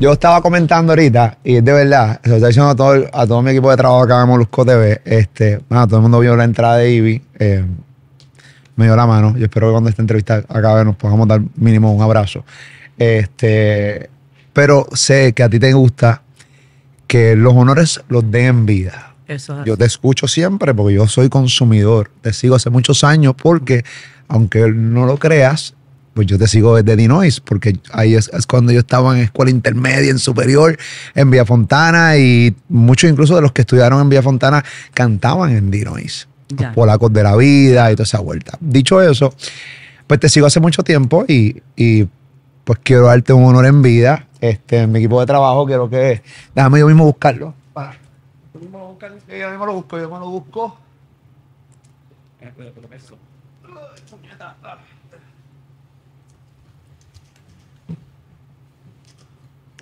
Yo estaba comentando ahorita, y es de verdad, se diciendo a todo, mi equipo de trabajo acá en Molusco TV. Este, bueno, todo el mundo vio la entrada de Ivy. Eh, me dio la mano. Yo espero que cuando esta entrevista acabe nos podamos dar mínimo un abrazo. Este, pero sé que a ti te gusta que los honores los den vida. Eso es Yo te escucho siempre porque yo soy consumidor. Te sigo hace muchos años porque, aunque no lo creas, pues yo te sigo desde Dinois, porque ahí es, cuando yo estaba en escuela intermedia, en superior, en Vía Fontana, y muchos incluso de los que estudiaron en Vía Fontana cantaban en Dinois. Los polacos de la vida y toda esa vuelta. Dicho eso, pues te sigo hace mucho tiempo y, pues quiero darte un honor en vida. Este, en mi equipo de trabajo quiero que... Déjame yo mismo buscarlo. Yo mismo lo, yo mismo lo busco, yo mismo lo busco.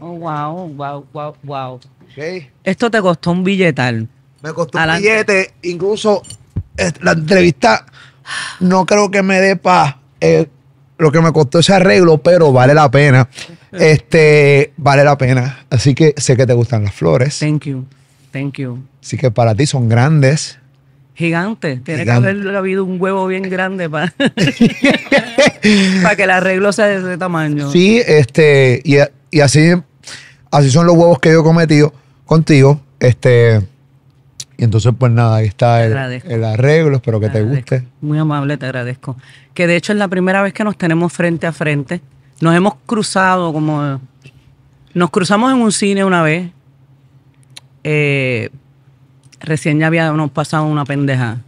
Oh, wow, wow, wow, wow. Esto te costó un billetal. Me costó un billete. Incluso eh, la entrevista no creo que me dé eh, lo que me costó ese arreglo, pero vale la pena. Este, vale la pena. Así que sé que te gustan las flores. Thank you. Thank you. Así que para ti son grandes. Gigante. Tiene que haber habido un huevo bien grande para que el arreglo sea de ese tamaño. Sí, este, y y así, así son los huevos que yo he cometido contigo. Este, y entonces, pues nada, ahí está el, arreglo, espero que te, guste. Muy amable, te agradezco. Que de hecho es la primera vez que nos tenemos frente a frente. Nos hemos cruzado como... Nos cruzamos en un cine una vez. Eh, recién ya nos pasado una pendeja.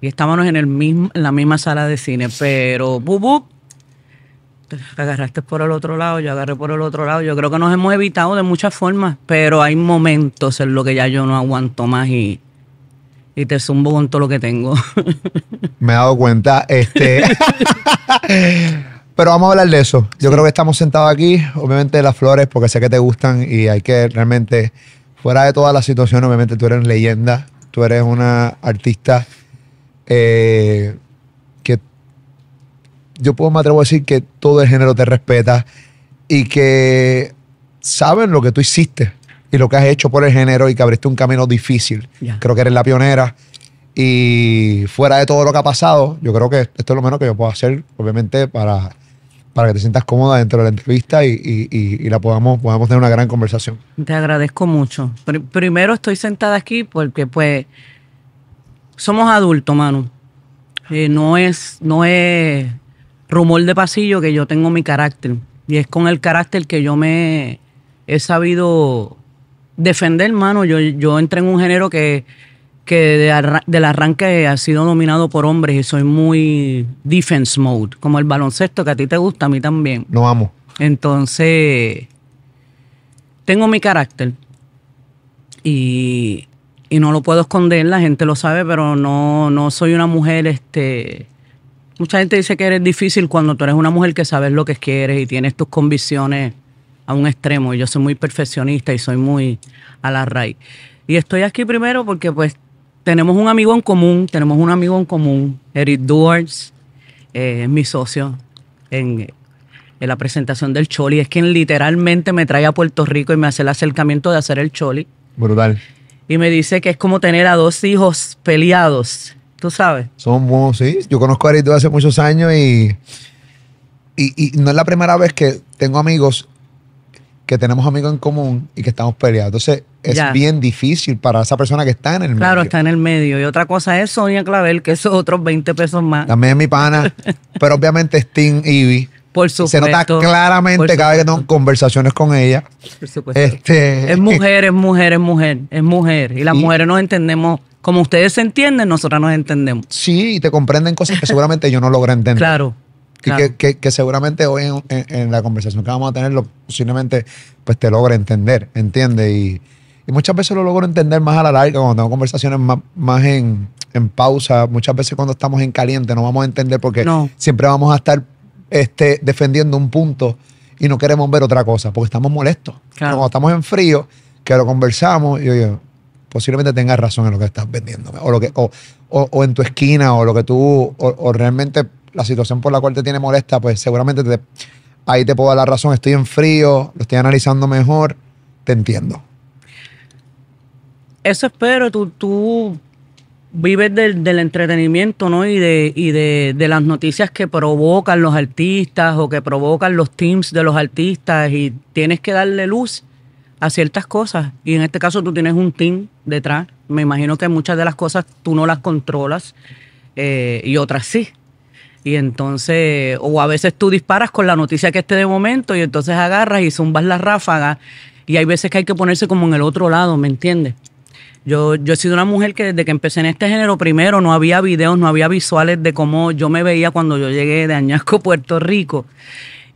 Y estábamos en, el mismo, en la misma sala de cine, pero bu agarraste por el otro lado, yo agarré por el otro lado. Yo creo que nos hemos evitado de muchas formas, pero hay momentos en los que ya yo no aguanto más y, te zumbo con todo lo que tengo. Me he dado cuenta. Este. Pero vamos a hablar de eso. Yo creo que estamos sentados aquí, obviamente las flores, porque sé que te gustan y hay que realmente, fuera de toda la situación, obviamente tú eres leyenda, tú eres una artista eh, yo puedo me atrevo a decir que todo el género te respeta y que saben lo que tú hiciste y lo que has hecho por el género y que abriste un camino difícil. Creo que eres la pionera. Y fuera de todo lo que ha pasado, yo creo que esto es lo menos que yo puedo hacer, obviamente, para, para que te sientas cómoda dentro de la entrevista y, la podamos, podamos tener una gran conversación. Te agradezco mucho. primero estoy sentada aquí porque pues somos adultos, mano. Eh, no es, no es rumor de pasillo que yo tengo mi carácter. Y es con el carácter que yo me he sabido defender, hermano. Yo, yo entré en un género que, que del arranque ha sido dominado por hombres y soy muy defense mode, como el baloncesto que a ti te gusta, a mí también. Lo amo. Entonces, tengo mi carácter y, y no lo puedo esconder, la gente lo sabe, pero no, no soy una mujer este, Mucha gente dice que eres difícil cuando tú eres una mujer que sabes lo que quieres y tienes tus convicciones a un extremo. Yo soy muy perfeccionista y soy muy a la raíz. Y estoy aquí primero porque pues tenemos un amigo en común, tenemos un amigo en común, Eric Duarts, eh, es mi socio en, en, la presentación del Choli. Es quien literalmente me trae a Puerto Rico y me hace el acercamiento de hacer el Choli. Brutal. Y me dice que es como tener a dos hijos peleados tú sabes. Somos, sí. Yo conozco a desde hace muchos años y, y, no es la primera vez que tengo amigos que tenemos amigos en común y que estamos peleados. Entonces, es bien difícil para esa persona que está en el medio. Claro, está en el medio. Y otra cosa es Sonia Clavel, que es otros 20 pesos más. También es mi pana, pero obviamente es Team Ivy. Por supuesto. Se nota claramente cada vez que tengo conversaciones con ella. Por supuesto. Este, es mujer, es mujer, es mujer, es mujer. Y las mujeres nos entendemos como ustedes se entienden, nosotros nos entendemos. Sí, y te comprenden cosas que seguramente yo no logro entender. Claro. Que, que, seguramente hoy en, la conversación que vamos a tener, posiblemente pues te logre entender, ¿entiendes? Y, muchas veces lo logro entender más a la larga, cuando tengo conversaciones más, más en, pausa. Muchas veces cuando estamos en caliente no vamos a entender porque siempre vamos a estar este, defendiendo un punto y no queremos ver otra cosa porque estamos molestos. Claro. Cuando estamos en frío, que lo conversamos y yo, posiblemente tengas razón en lo que estás vendiendo o, lo que, o, en tu esquina o lo que tú, o, realmente la situación por la cual te tiene molesta, pues seguramente ahí te puedo dar la razón, estoy en frío, lo estoy analizando mejor, te entiendo. Eso espero, tú, tú vives del, entretenimiento, ¿no? Y de, de, de, las noticias que provocan los artistas o que provocan los teams de los artistas y tienes que darle luz ciertas cosas. Y en este caso tú tienes un team detrás. Me imagino que muchas de las cosas tú no las controlas eh, y otras sí. Y entonces, o a veces tú disparas con la noticia que esté de momento y entonces agarras y zumbas la ráfaga Y hay veces que hay que ponerse como en el otro lado, ¿me entiendes? Yo, yo he sido una mujer que desde que empecé en este género, primero no había videos, no había visuales de cómo yo me veía cuando yo llegué de Añasco, Puerto Rico.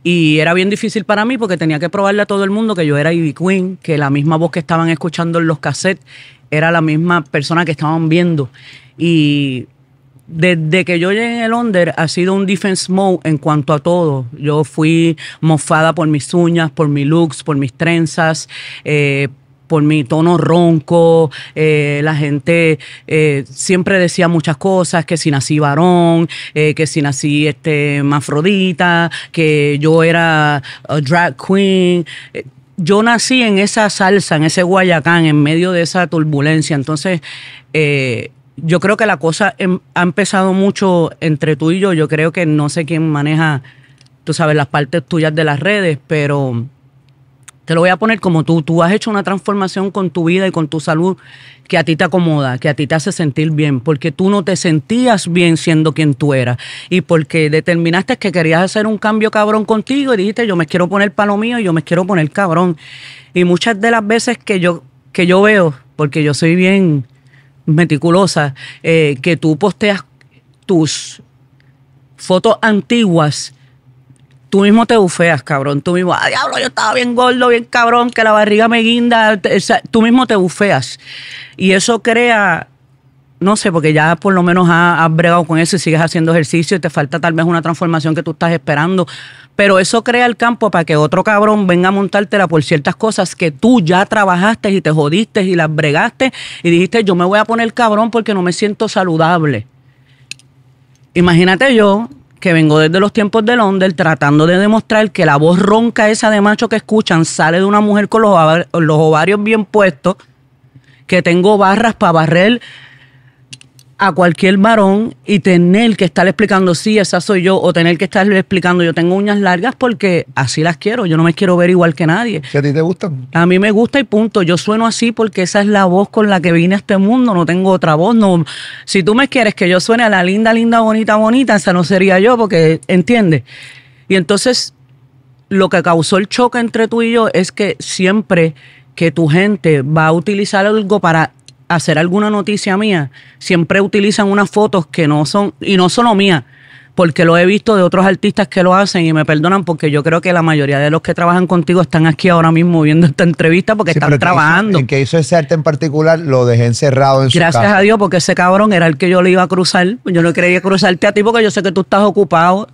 Y era bien difícil para mí porque tenía que probarle a todo el mundo que yo era Ivy e Queen, que la misma voz que estaban escuchando en los cassettes era la misma persona que estaban viendo. Y desde que yo llegué en el under ha sido un defense mode en cuanto a todo. Yo fui mofada por mis uñas, por mis looks, por mis trenzas, eh, por mi tono ronco, eh, la gente eh, siempre decía muchas cosas, que si nací varón, eh, que si nací este, mafrodita, que yo era drag queen yo nací en esa salsa, en ese Guayacán, en medio de esa turbulencia. Entonces, yo creo que la cosa em, ha empezado mucho entre tú y yo. Yo creo que no sé quién maneja, tú sabes, las partes tuyas de las redes, pero te lo voy a poner como tú, tú has hecho una transformación con tu vida y con tu salud que a ti te acomoda, que a ti te hace sentir bien, porque tú no te sentías bien siendo quien tú eras y porque determinaste que querías hacer un cambio cabrón contigo y dijiste yo me quiero poner palo mío y yo me quiero poner cabrón. Y muchas de las veces que yo, que yo veo, porque yo soy bien meticulosa, eh, que tú posteas tus fotos antiguas tú mismo te bufeas, cabrón. Tú mismo, ah, diablo, yo estaba bien gordo, bien cabrón, que la barriga me guinda. Tú mismo te bufeas. Y eso crea, no sé, porque ya por lo menos has, bregado con eso y sigues haciendo ejercicio y te falta tal vez una transformación que tú estás esperando. Pero eso crea el campo para que otro cabrón venga a montártela por ciertas cosas que tú ya trabajaste y te jodiste y las bregaste y dijiste, yo me voy a poner cabrón porque no me siento saludable. Imagínate yo que vengo desde los tiempos de Londres tratando de demostrar que la voz ronca esa de macho que escuchan sale de una mujer con los, los ovarios bien puestos, que tengo barras para barrer a cualquier varón y tener que estar explicando, sí, esa soy yo, o tener que estar explicando, yo tengo uñas largas porque así las quiero, yo no me quiero ver igual que nadie. ¿Que a ti te gustan? A mí me gusta y punto, yo sueno así porque esa es la voz con la que vine a este mundo, no tengo otra voz, no. Si tú me quieres que yo suene a la linda, linda, bonita, bonita, esa no sería yo porque, ¿entiendes? Y entonces, lo que causó el choque entre tú y yo es que siempre que tu gente va a utilizar algo para hacer alguna noticia mía, siempre utilizan unas fotos que no son, y no solo mía, porque lo he visto de otros artistas que lo hacen y me perdonan porque yo creo que la mayoría de los que trabajan contigo están aquí ahora mismo viendo esta entrevista porque están trabajando. el que hizo ese arte en particular lo dejé encerrado en su casa. Gracias a Dios porque ese cabrón era el que yo le iba a cruzar. Yo no quería cruzarte a ti porque yo sé que tú estás ocupado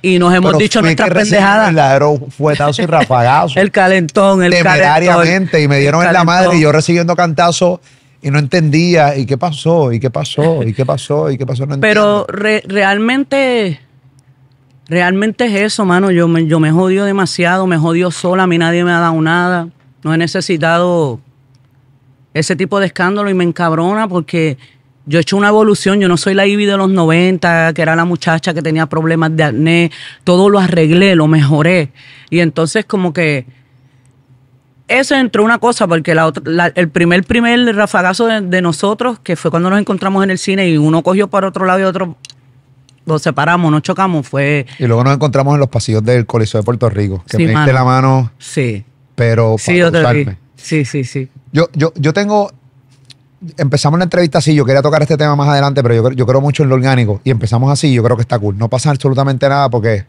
y nos hemos dicho nuestras pendejadas. El fuetazo y rafagazo. el calentón, el Temerariamente, y me dieron en la madre y yo recibiendo cantazos y no entendía, ¿y qué pasó? ¿Y qué pasó? ¿Y qué pasó? ¿Y qué pasó? No Pero realmente, realmente es eso, mano. Yo me, yo me jodió demasiado, me jodió sola, a mí nadie me ha dado nada. No he necesitado ese tipo de escándalo y me encabrona porque yo he hecho una evolución, yo no soy la Ivy de los 90, que era la muchacha que tenía problemas de acné, todo lo arreglé, lo mejoré. Y entonces como que eso entró una cosa, porque el primer, primer rafagazo de, nosotros, que fue cuando nos encontramos en el cine y uno cogió para otro lado y otro nos separamos, nos chocamos, fue... Y luego nos encontramos en los pasillos del Coliseo de Puerto Rico, que me diste la mano. Sí. Pero para sí, sí, sí, sí. Yo, yo, yo tengo... Empezamos la entrevista así, yo quería tocar este tema más adelante, pero yo, yo creo mucho en lo orgánico y empezamos así, yo creo que está cool. No pasa absolutamente nada porque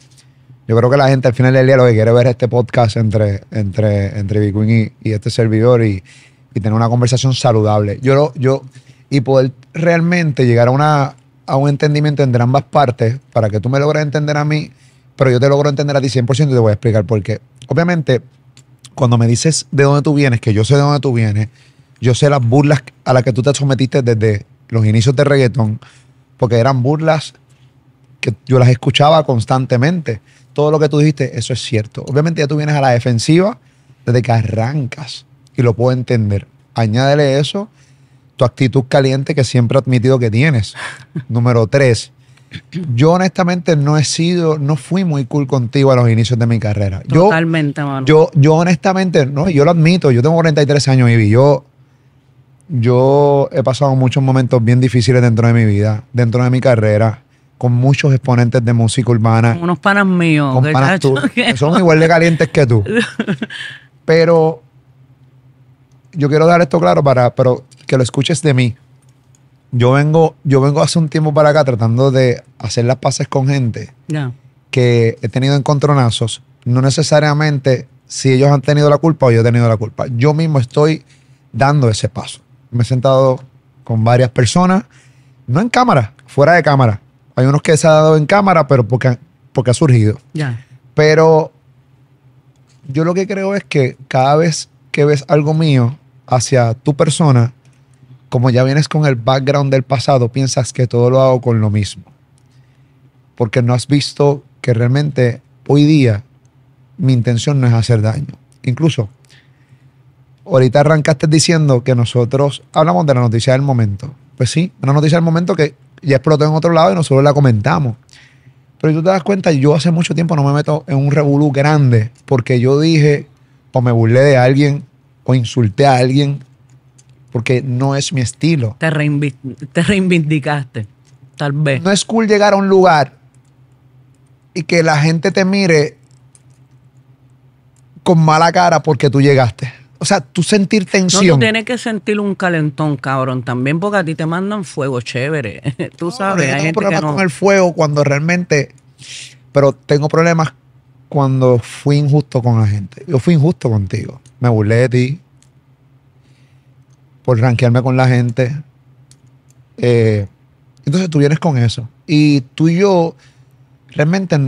yo creo que la gente al final del día lo que quiere ver este podcast entre, entre, entre Bitcoin y, este servidor y, tener una conversación saludable. Yo, yo, y poder realmente llegar a, una, a un entendimiento entre ambas partes para que tú me logres entender a mí, pero yo te logro entender a ti 100% y te voy a explicar por qué. Obviamente, cuando me dices de dónde tú vienes, que yo sé de dónde tú vienes, yo sé las burlas a las que tú te sometiste desde los inicios de reggaetón, porque eran burlas que yo las escuchaba constantemente todo lo que tú dijiste, eso es cierto. Obviamente ya tú vienes a la defensiva desde que arrancas y lo puedo entender. Añádele eso, tu actitud caliente que siempre he admitido que tienes. Número tres, yo honestamente no he sido, no fui muy cool contigo a los inicios de mi carrera. Totalmente, mano. Yo, yo honestamente, no, yo lo admito, yo tengo 43 años, y yo, yo he pasado muchos momentos bien difíciles dentro de mi vida, dentro de mi carrera con muchos exponentes de música urbana. Con unos panas míos. son igual de calientes que tú. Pero yo quiero dar esto claro para pero que lo escuches de mí. Yo vengo, yo vengo hace un tiempo para acá tratando de hacer las paces con gente que he tenido encontronazos. No necesariamente si ellos han tenido la culpa o yo he tenido la culpa. Yo mismo estoy dando ese paso. Me he sentado con varias personas, no en cámara, fuera de cámara hay unos que se han dado en cámara, pero porque, porque ha surgido. Ya. Pero yo lo que creo es que cada vez que ves algo mío hacia tu persona, como ya vienes con el background del pasado, piensas que todo lo hago con lo mismo. Porque no has visto que realmente hoy día mi intención no es hacer daño. Incluso, ahorita arrancaste diciendo que nosotros hablamos de la noticia del momento. Pues sí, una noticia del momento que ya explotó en otro lado y nosotros la comentamos. Pero tú te das cuenta, yo hace mucho tiempo no me meto en un revolú grande porque yo dije o me burlé de alguien o insulté a alguien porque no es mi estilo. te reivindicaste, tal vez. No es cool llegar a un lugar y que la gente te mire con mala cara porque tú llegaste o sea, tú sentir tensión. No, tú tienes que sentir un calentón, cabrón, también porque a ti te mandan fuego, chévere. Tú sabes, Tengo hay gente problemas que no... con el fuego cuando realmente, pero tengo problemas cuando fui injusto con la gente. Yo fui injusto contigo. Me burlé de ti por ranquearme con la gente. Eh, entonces tú vienes con eso. Y tú y yo realmente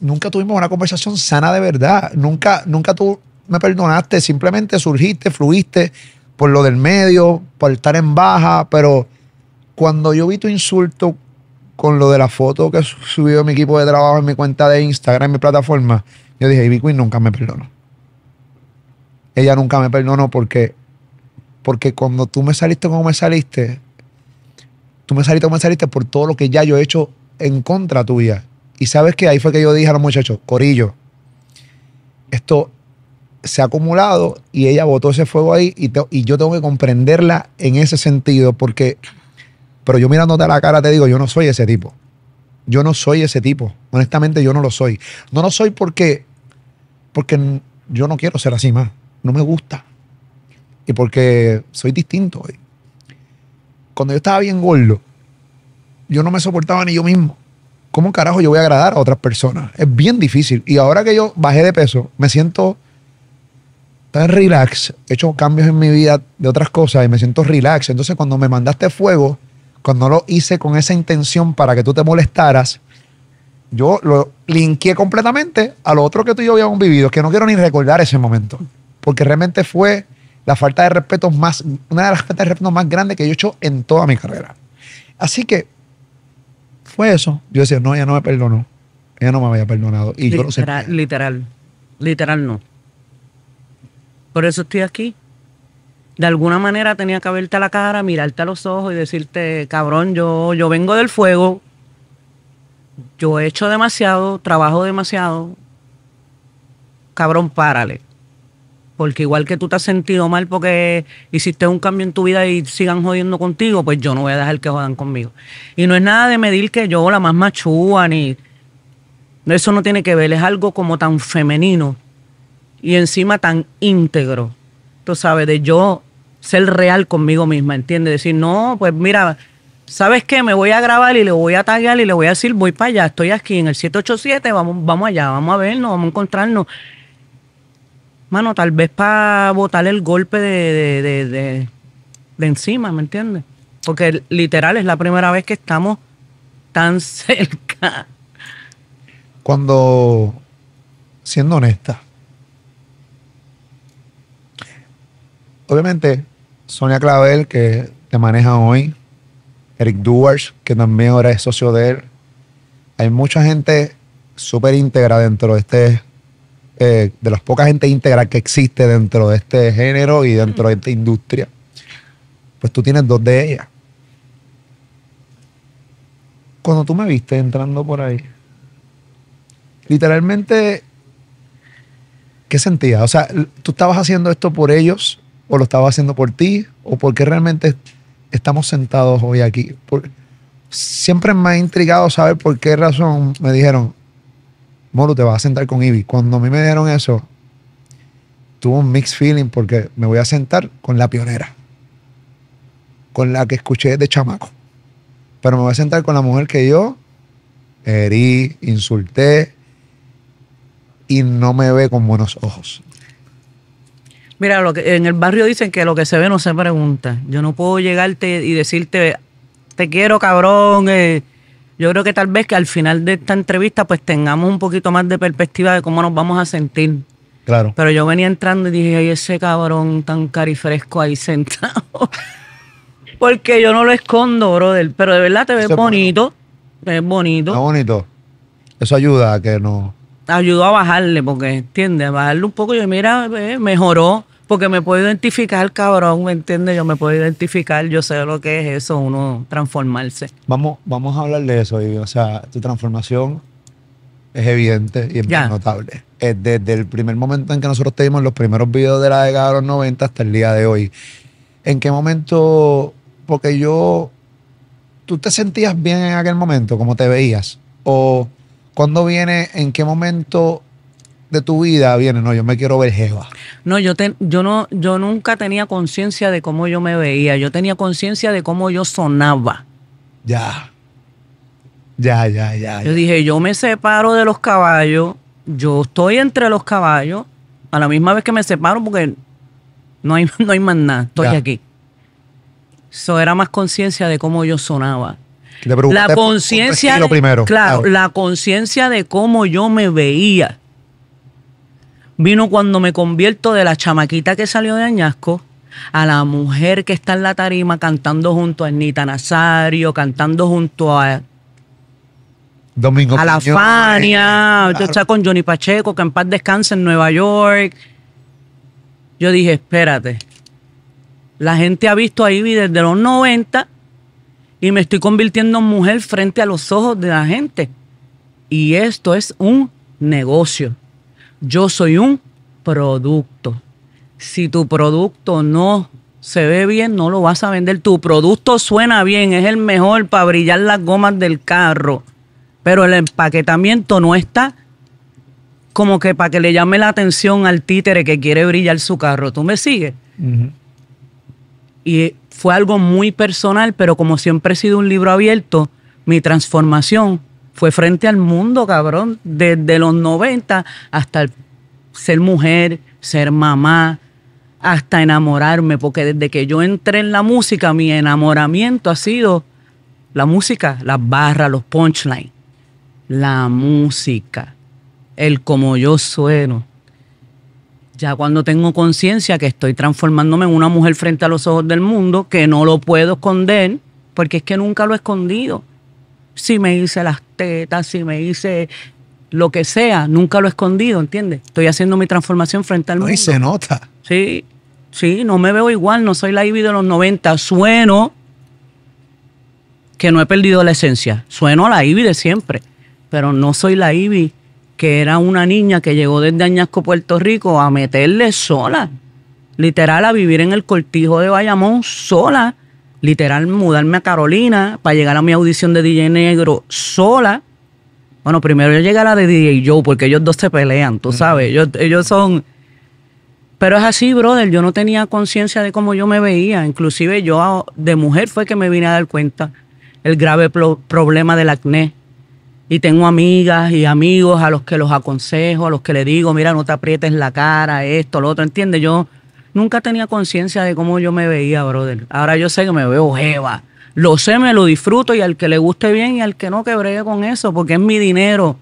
nunca tuvimos una conversación sana de verdad. Nunca, nunca tú me perdonaste, simplemente surgiste, fluiste por lo del medio, por estar en baja, pero cuando yo vi tu insulto con lo de la foto que subió mi equipo de trabajo en mi cuenta de Instagram, en mi plataforma, yo dije, Ivy nunca me perdonó. Ella nunca me perdonó porque, porque cuando tú me saliste como me saliste, tú me saliste como me saliste por todo lo que ya yo he hecho en contra tuya. Y sabes que ahí fue que yo dije a los muchachos, Corillo, esto se ha acumulado y ella botó ese fuego ahí y, yo tengo que comprenderla en ese sentido porque, pero yo mirándote a la cara te digo, yo no soy ese tipo. Yo no soy ese tipo. Honestamente, yo no lo soy. No lo soy porque, porque yo no quiero ser así más. No me gusta. Y porque soy distinto. Hoy. Cuando yo estaba bien gordo, yo no me soportaba ni yo mismo. ¿Cómo carajo yo voy a agradar a otras personas? Es bien difícil. Y ahora que yo bajé de peso, me siento tan relax, he hecho cambios en mi vida de otras cosas y me siento relax. Entonces cuando me mandaste fuego, cuando lo hice con esa intención para que tú te molestaras, yo lo linqué completamente a lo otro que tú y yo habíamos vivido, que no quiero ni recordar ese momento, porque realmente fue la falta de respeto más, una de las faltas de respeto más grandes que yo he hecho en toda mi carrera. Así que fue eso. Yo decía, no, ella no me perdonó. Ella no me había perdonado. Y yo Literal, literal no. Por eso estoy aquí. De alguna manera tenía que verte a la cara, mirarte a los ojos y decirte, cabrón, yo, yo vengo del fuego, yo he hecho demasiado, trabajo demasiado, cabrón, párale. Porque igual que tú te has sentido mal porque hiciste un cambio en tu vida y sigan jodiendo contigo, pues yo no voy a dejar que jodan conmigo. Y no es nada de medir que yo la más machúa ni... Eso no tiene que ver, es algo como tan femenino y encima tan íntegro, tú sabes, de yo ser real conmigo misma, ¿entiendes? Decir, no, pues mira, ¿sabes qué? Me voy a grabar y le voy a taggear y le voy a decir, voy para allá, estoy aquí en el 787, vamos, vamos allá, vamos a vernos, vamos a encontrarnos. Mano, tal vez para botarle el golpe de, de encima, ¿me entiendes? Porque literal es la primera vez que estamos tan cerca. Cuando, siendo honesta, obviamente, Sonia Clavel, que te maneja hoy, Eric Duars, que también ahora es socio de él. Hay mucha gente súper íntegra dentro de este, eh, de las pocas gente íntegra que existe dentro de este género y dentro de esta industria. Pues tú tienes dos de ellas. Cuando tú me viste entrando por ahí, literalmente, ¿qué sentía? O sea, tú estabas haciendo esto por ellos o lo estaba haciendo por ti, o por qué realmente estamos sentados hoy aquí. siempre me ha intrigado saber por qué razón me dijeron, Moro, te vas a sentar con Ivy. Cuando a mí me dijeron eso, tuve un mixed feeling porque me voy a sentar con la pionera, con la que escuché de chamaco. Pero me voy a sentar con la mujer que yo herí, insulté y no me ve con buenos ojos. Mira, lo en el barrio dicen que lo que se ve no se pregunta. Yo no puedo llegarte y decirte, te quiero cabrón. Eh. Yo creo que tal vez que al final de esta entrevista pues tengamos un poquito más de perspectiva de cómo nos vamos a sentir. Claro. Pero yo venía entrando y dije, ay, ese cabrón tan carifresco ahí sentado. Porque yo no lo escondo, brother. Pero de verdad te ves bonito. Te ves bonito. Está bonito. Eso ayuda a que no ayudó a bajarle, porque, ¿entiendes? bajarle un poco. Yo, mira, mejoró porque me puedo identificar, cabrón, ¿me entiendes? Yo me puedo identificar, yo sé lo que es eso, uno transformarse. Vamos, vamos a hablar de eso, Vivi. o sea, tu transformación es evidente y es notable. Eh, desde el primer momento en que nosotros te vimos los primeros videos de la década de los 90 hasta el día de hoy. ¿En qué momento? Porque yo. ¿Tú te sentías bien en aquel momento, como te veías? ¿O cuándo viene, en qué momento de tu vida viene, no, yo me quiero ver jeva. No, yo, te, yo, no, yo nunca tenía conciencia de cómo yo me veía, yo tenía conciencia de cómo yo sonaba. Ya. Ya, ya, ya. Yo dije, yo me separo de los caballos, yo estoy entre los caballos, a la misma vez que me separo porque no hay, no hay más nada, estoy aquí. Eso era más conciencia de cómo yo sonaba. La conciencia, claro, la conciencia de cómo yo me veía Vino cuando me convierto de la chamaquita que salió de Añasco a la mujer que está en la tarima cantando junto a Ernita Nazario, cantando junto a Domingo a la Fania, yo con Johnny Pacheco, que en paz descansa en Nueva York. Yo dije, espérate, la gente ha visto a Ivy desde los 90 y me estoy convirtiendo en mujer frente a los ojos de la gente. Y esto es un negocio. Yo soy un producto. Si tu producto no se ve bien, no lo vas a vender. Tu producto suena bien, es el mejor para brillar las gomas del carro, pero el empaquetamiento no está como que para que le llame la atención al títere que quiere brillar su carro. ¿Tú me sigues? Y fue algo muy personal, pero como siempre he sido un libro abierto, mi transformación fue frente al mundo, cabrón, desde los 90 hasta ser mujer, ser mamá, hasta enamorarme, porque desde que yo entré en la música, mi enamoramiento ha sido la música, las barras, los punchlines, la música, el como yo sueno. Ya cuando tengo conciencia que estoy transformándome en una mujer frente a los ojos del mundo, que no lo puedo esconder, porque es que nunca lo he escondido. Si me hice las tetas, si me hice lo que sea, nunca lo he escondido, ¿entiendes? Estoy haciendo mi transformación frente al mundo. Y se nota. Sí, sí, no me veo igual, no soy la Ivy de los 90, sueno que no he perdido la esencia, sueno a la Ivy de siempre, pero no soy la Ivy que era una niña que llegó desde Añasco, Puerto Rico, a meterle sola, literal, a vivir en el cortijo de Bayamón sola, literal mudarme a Carolina para llegar a mi audición de DJ Negro sola. Bueno, primero yo llegué a la de DJ Joe porque ellos dos se pelean, tú sabes, ellos, son... Pero es así, brother, yo no tenía conciencia de cómo yo me veía, inclusive yo ah, de mujer fue que me vine a dar cuenta el grave problema del acné. Y tengo amigas y amigos a los que los aconsejo, a los que le digo, mira, no te aprietes la cara, esto, lo otro, ¿entiendes? Yo Nunca tenía conciencia de cómo yo me veía, brother. Ahora yo sé que me veo jeva. Lo sé, me lo disfruto y al que le guste bien y al que no, que bregue con eso, porque es mi dinero.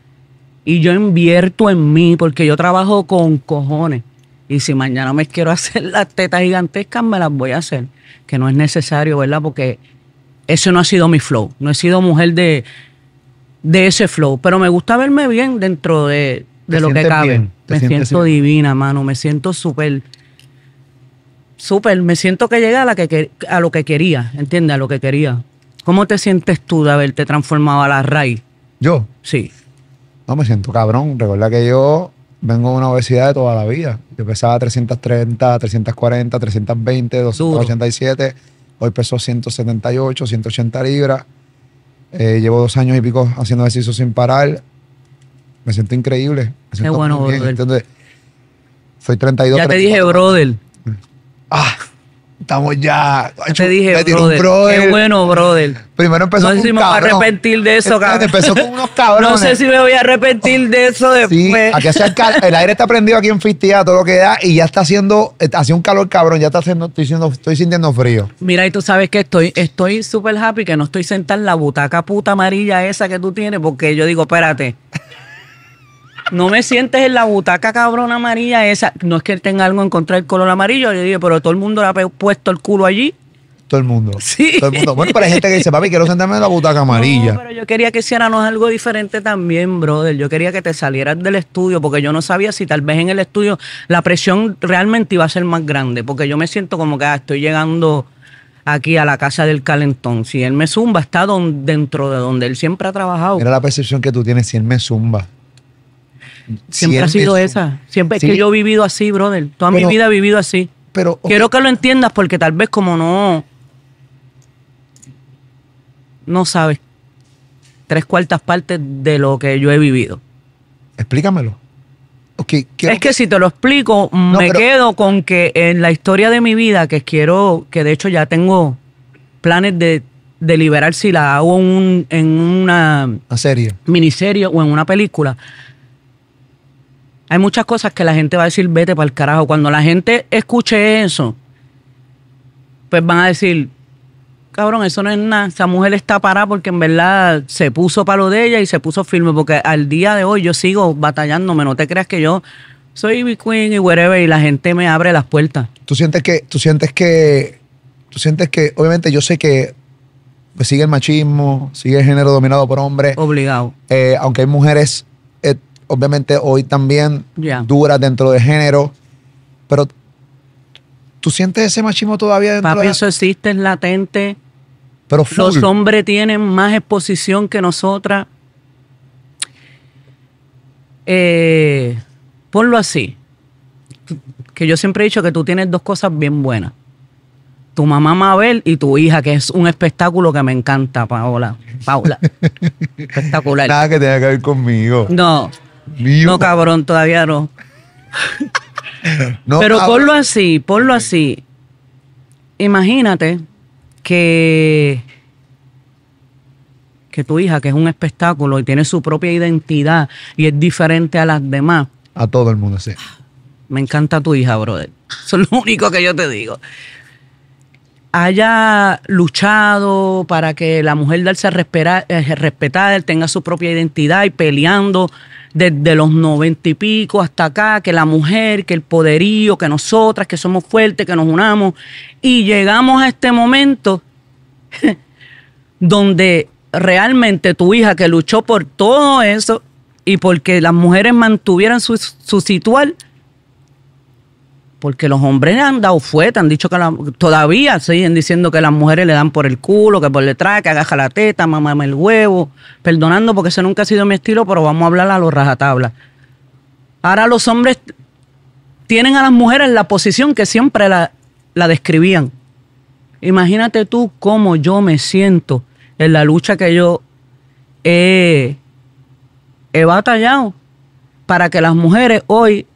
Y yo invierto en mí, porque yo trabajo con cojones. Y si mañana me quiero hacer las tetas gigantescas, me las voy a hacer. Que no es necesario, ¿verdad? Porque ese no ha sido mi flow. No he sido mujer de, de ese flow. Pero me gusta verme bien dentro de, lo que cabe. me siento divina, mano. Me siento súper súper, me siento que llegué a, la que, a lo que quería, ¿entiendes? A lo que quería. ¿Cómo te sientes tú de haberte transformado a la RAI? ¿Yo? Sí. No, me siento cabrón. Recuerda que yo vengo de una obesidad de toda la vida. Yo pesaba 330, 340, 320, 287. Hoy peso 178, 180 libras. Eh, llevo dos años y pico haciendo ejercicio sin parar. Me siento increíble. Qué bueno, brother. soy 32. Ya te dije, brother ah, estamos ya. Te dije, brother, Qué bueno, brother. Primero empezó no sé si me voy a arrepentir de eso, este, cabrón. Empezó con unos cabrones. No sé si me voy a arrepentir de eso después. el, aire está prendido aquí en Fistia, todo lo que da, y ya está haciendo, eh, hace un calor cabrón, ya está haciendo, estoy, estoy sintiendo frío. Mira, y tú sabes que estoy estoy súper happy que no estoy sentada en la butaca puta amarilla esa que tú tienes, porque yo digo, espérate no me sientes en la butaca cabrón amarilla esa. No es que él tenga algo en contra del color amarillo. Yo dije, pero todo el mundo le ha puesto el culo allí. Todo el mundo. Sí. Bueno, pero hay gente que dice, papi, quiero sentarme en la butaca amarilla. No, pero yo quería que hiciéramos algo diferente también, brother. Yo quería que te salieras del estudio, porque yo no sabía si tal vez en el estudio la presión realmente iba a ser más grande, porque yo me siento como que ah, estoy llegando aquí a la casa del calentón. Si él me zumba, está dentro de donde él siempre ha trabajado. Era la percepción que tú tienes si él me zumba. Siempre ha sido esa. Siempre es que yo he vivido así, brother. Toda mi vida he vivido así. Pero, Quiero que lo entiendas porque tal vez como no... No sabes tres cuartas partes de lo que yo he vivido. Explícamelo. es que si te lo explico, me quedo con que en la historia de mi vida, que quiero, que de hecho ya tengo planes de, de liberar si la hago un, en una, una serie. miniserie o en una película, hay muchas cosas que la gente va a decir, vete para el carajo. Cuando la gente escuche eso, pues van a decir, cabrón, eso no es nada. Esa mujer está parada porque en verdad se puso para lo de ella y se puso firme. Porque al día de hoy yo sigo batallándome. No te creas que yo soy Queen y whatever y la gente me abre las puertas. Tú sientes que, tú sientes que, tú sientes que, obviamente yo sé que pues, sigue el machismo, sigue el género dominado por hombres. Obligado. Eh, aunque hay mujeres obviamente hoy también, dura dentro de género, pero ¿tú sientes ese machismo todavía dentro de la... eso existe, es latente. Pero Los hombres tienen más exposición que nosotras. Eh, ponlo así, que yo siempre he dicho que tú tienes dos cosas bien buenas. Tu mamá Mabel y tu hija, que es un espectáculo que me encanta, Paola. Paola. Espectacular. Nada que tenga que ver conmigo. No. No, cabrón, todavía no. Pero por ah, ponlo así, ponlo así. Imagínate que, que tu hija, que es un espectáculo y tiene su propia identidad y es diferente a las demás. A todo el mundo, sí. Me encanta tu hija, brother. Eso es lo único que yo te digo haya luchado para que la mujer darse a eh, tenga su propia identidad y peleando desde los noventa y pico hasta acá, que la mujer, que el poderío, que nosotras, que somos fuertes, que nos unamos. Y llegamos a este momento donde realmente tu hija que luchó por todo eso y porque las mujeres mantuvieran su, su porque los hombres han dado fuerte, han dicho que todavía siguen diciendo que las mujeres le dan por el culo, que por detrás, que agaja la teta, mamame el huevo, perdonando porque ese nunca ha sido mi estilo, pero vamos a hablar a los rajatabla. Ahora los hombres tienen a las mujeres la posición que siempre la, describían. Imagínate tú cómo yo me siento en la lucha que yo he batallado para que las mujeres hoy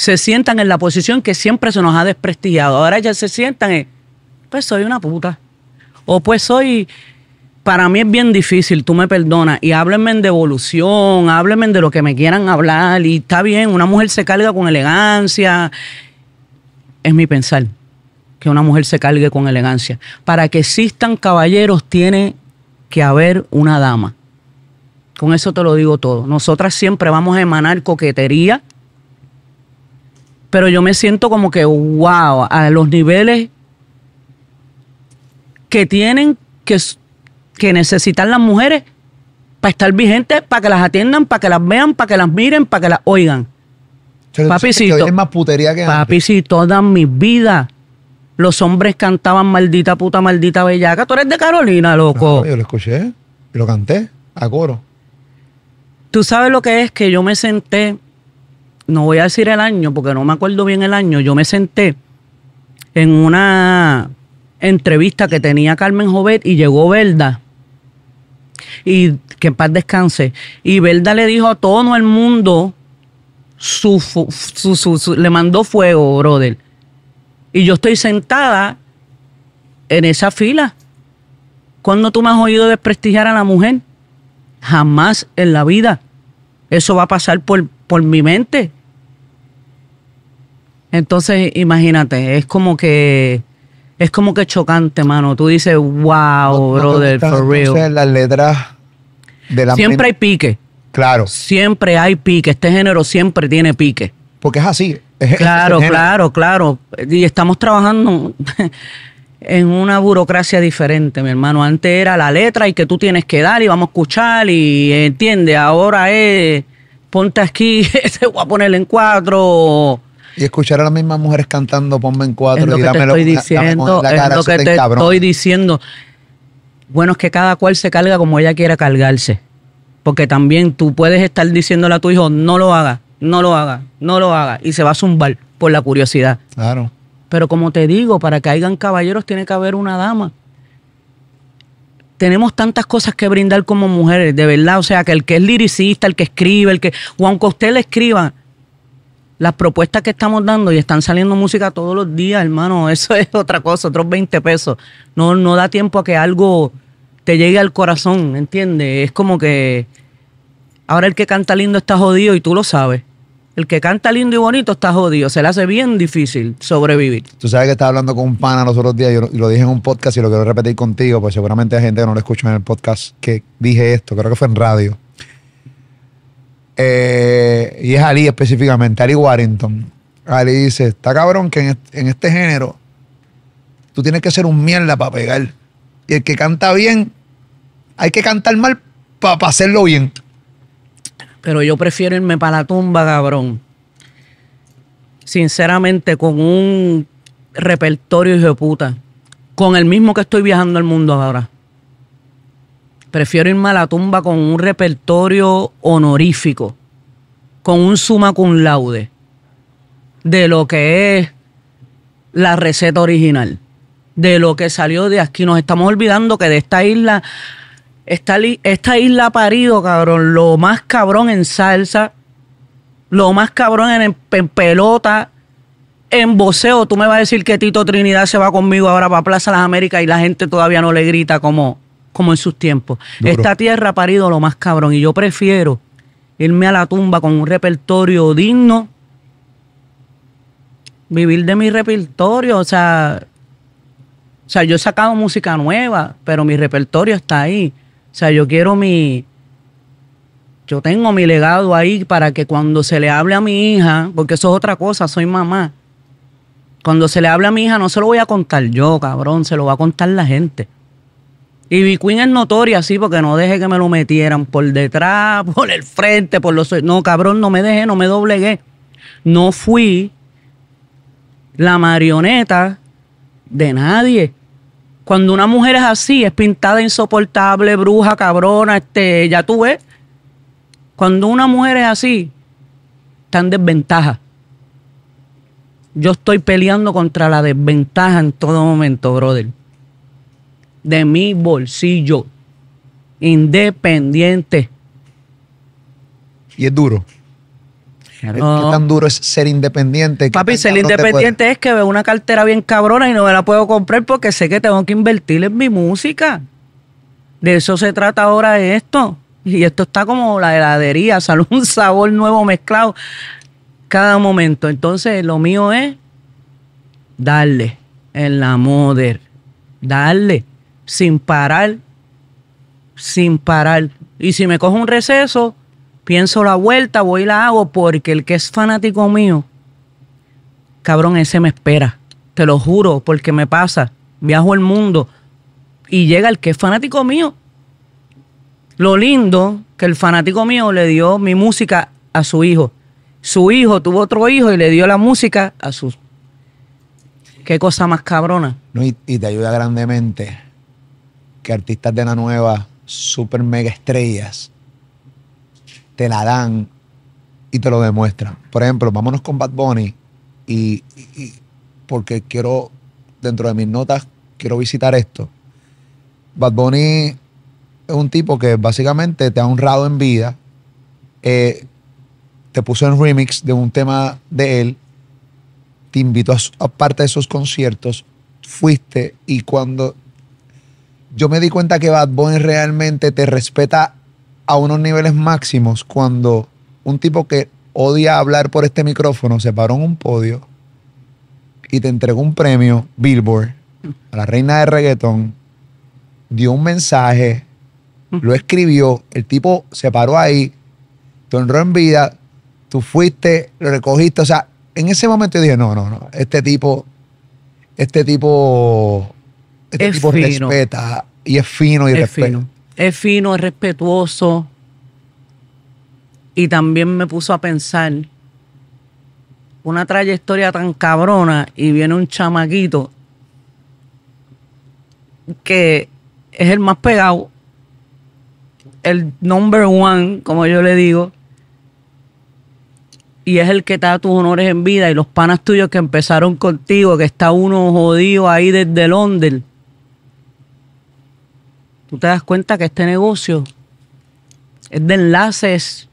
se sientan en la posición que siempre se nos ha desprestigiado. Ahora ya se sientan en, pues soy una puta. O pues soy, para mí es bien difícil, tú me perdonas. Y háblenme de evolución, háblenme de lo que me quieran hablar. Y está bien, una mujer se carga con elegancia. Es mi pensar, que una mujer se cargue con elegancia. Para que existan caballeros tiene que haber una dama. Con eso te lo digo todo. Nosotras siempre vamos a emanar coquetería, pero yo me siento como que, wow, a los niveles que tienen, que, que necesitan las mujeres para estar vigentes, para que las atiendan, para que las vean, para que las miren, para que las oigan. Papisito. más putería que papi, si toda mi vida los hombres cantaban maldita puta, maldita bellaca. Tú eres de Carolina, loco. Ah, yo lo escuché y lo canté a coro. Tú sabes lo que es que yo me senté no voy a decir el año porque no me acuerdo bien el año, yo me senté en una entrevista que tenía Carmen Jovet y llegó Verda. Y que en paz descanse. Y Verda le dijo a todo el mundo, su, su, le mandó fuego, brother. Y yo estoy sentada en esa fila. ¿Cuándo tú me has oído desprestigiar a la mujer? Jamás en la vida. Eso va a pasar por, por mi mente. Entonces, imagínate, es como que es como que chocante, mano. Tú dices, wow, brother, for real. las letras de la Siempre hay pique. Claro. Siempre hay pique. Este género siempre tiene pique. Porque es así. Es, claro, claro, claro. Y estamos trabajando en una burocracia diferente, mi hermano. Antes era la letra y que tú tienes que dar y vamos a escuchar y entiende. Ahora es ponte aquí, se va a poner en cuatro y escuchar a las mismas mujeres cantando Ponme en cuatro. lo y que te estoy diciendo. lo que te estoy diciendo. Bueno, es que cada cual se carga como ella quiera cargarse. Porque también tú puedes estar diciéndole a tu hijo, no lo haga, no lo haga, no lo haga. Y se va a zumbar por la curiosidad. Claro. Pero como te digo, para que hagan caballeros tiene que haber una dama. Tenemos tantas cosas que brindar como mujeres, de verdad. O sea, que el que es liricista, el que escribe, el que. O aunque usted le escriba, las propuestas que estamos dando y están saliendo música todos los días, hermano, eso es otra cosa, otros 20 pesos. No, no da tiempo a que algo te llegue al corazón, ¿entiendes? Es como que ahora el que canta lindo está jodido y tú lo sabes. El que canta lindo y bonito está jodido. Se le hace bien difícil sobrevivir. Tú sabes que estaba hablando con un pana los otros días. y lo dije en un podcast y lo quiero repetir contigo, pues seguramente hay gente que no lo escucha en el podcast que dije esto. Creo que fue en radio. Eh, y es Ali específicamente, Ali Warrington. Ali dice, está cabrón que en este, género tú tienes que ser un mierda para pegar. Y el que canta bien, hay que cantar mal para hacerlo bien. Pero yo prefiero irme para la tumba, cabrón. Sinceramente, con un repertorio hijo de puta. Con el mismo que estoy viajando al mundo ahora. Prefiero irme a la tumba con un repertorio honorífico, con un suma cum laude de lo que es la receta original, de lo que salió de aquí. Nos estamos olvidando que de esta isla, esta, esta isla ha parido, cabrón, lo más cabrón en salsa, lo más cabrón en, pelota, en voceo. Tú me vas a decir que Tito Trinidad se va conmigo ahora para Plaza Las Américas y la gente todavía no le grita como como en sus tiempos. Esta tierra ha parido lo más cabrón y yo prefiero irme a la tumba con un repertorio digno, vivir de mi repertorio, o sea, o sea, yo he sacado música nueva, pero mi repertorio está ahí. O sea, yo quiero mi, yo tengo mi legado ahí para que cuando se le hable a mi hija, porque eso es otra cosa, soy mamá. Cuando se le hable a mi hija, no se lo voy a contar yo, cabrón, se lo va a contar la gente. Y B Queen es notoria, sí, porque no deje que me lo metieran por detrás, por el frente, por los... No, cabrón, no me dejé, no me doblegué. No fui la marioneta de nadie. Cuando una mujer es así, es pintada insoportable, bruja, cabrona, este, ya tú ves. Cuando una mujer es así, está en desventaja. Yo estoy peleando contra la desventaja en todo momento, brother de mi bolsillo. Independiente. Y es duro. ¿Qué tan duro es ser independiente? Papi, ser independiente es que veo una cartera bien cabrona y no me la puedo comprar porque sé que tengo que invertir en mi música. De eso se trata ahora esto. Y esto está como la heladería, sale un sabor nuevo mezclado cada momento. Entonces, lo mío es darle en la moda darle sin parar, sin parar. Y si me cojo un receso, pienso la vuelta, voy y la hago, porque el que es fanático mío, cabrón, ese me espera. Te lo juro, porque me pasa. Viajo el mundo y llega el que es fanático mío. Lo lindo que el fanático mío le dio mi música a su hijo. Su hijo tuvo otro hijo y le dio la música a su. Qué cosa más cabrona. No, y te ayuda grandemente que artistas de la nueva, super mega estrellas, te la dan y te lo demuestran. Por ejemplo, vámonos con Bad Bunny y, porque quiero, dentro de mis notas, quiero visitar esto. Bad Bunny es un tipo que básicamente te ha honrado en vida. Eh, te puso en remix de un tema de él. Te invitó a, a parte de sus conciertos. Fuiste y cuando yo me di cuenta que Bad Boy realmente te respeta a unos niveles máximos cuando un tipo que odia hablar por este micrófono se paró en un podio y te entregó un premio Billboard a la reina de reggaetón, dio un mensaje, lo escribió, el tipo se paró ahí, te honró en vida, tú fuiste, lo recogiste, o sea, en ese momento yo dije, no, no, no, este tipo, este tipo este es tipo fino. respeta y es fino y es Es fino, es respetuoso. Y también me puso a pensar una trayectoria tan cabrona y viene un chamaquito que es el más pegado, el number one, como yo le digo, y es el que está da tus honores en vida. Y los panas tuyos que empezaron contigo, que está uno jodido ahí desde Londres, tú te das cuenta que este negocio es de enlaces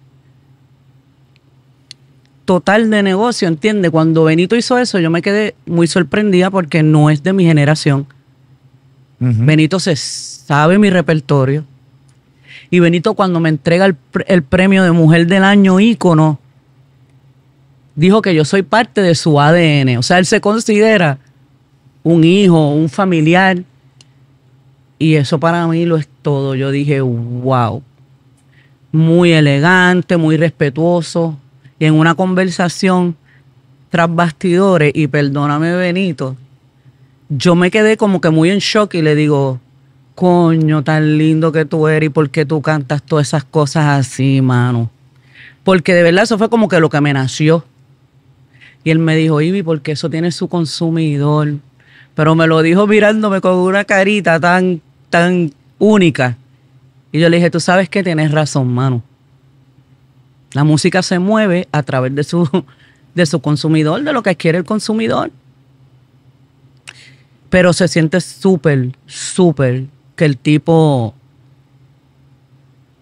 total de negocio, ¿entiendes? Cuando Benito hizo eso, yo me quedé muy sorprendida porque no es de mi generación. Benito se sabe mi repertorio. Y Benito cuando me entrega el premio de Mujer del Año ícono, dijo que yo soy parte de su ADN. O sea, él se considera un hijo, un familiar y eso para mí lo es todo. Yo dije, wow, muy elegante, muy respetuoso. Y en una conversación tras bastidores, y perdóname Benito, yo me quedé como que muy en shock y le digo, coño, tan lindo que tú eres y por qué tú cantas todas esas cosas así, mano. Porque de verdad eso fue como que lo que me nació. Y él me dijo, Ibi, porque eso tiene su consumidor. Pero me lo dijo mirándome con una carita tan tan única. Y yo le dije, tú sabes que tienes razón, mano. La música se mueve a través de su, de su consumidor, de lo que quiere el consumidor. Pero se siente súper, súper que el tipo...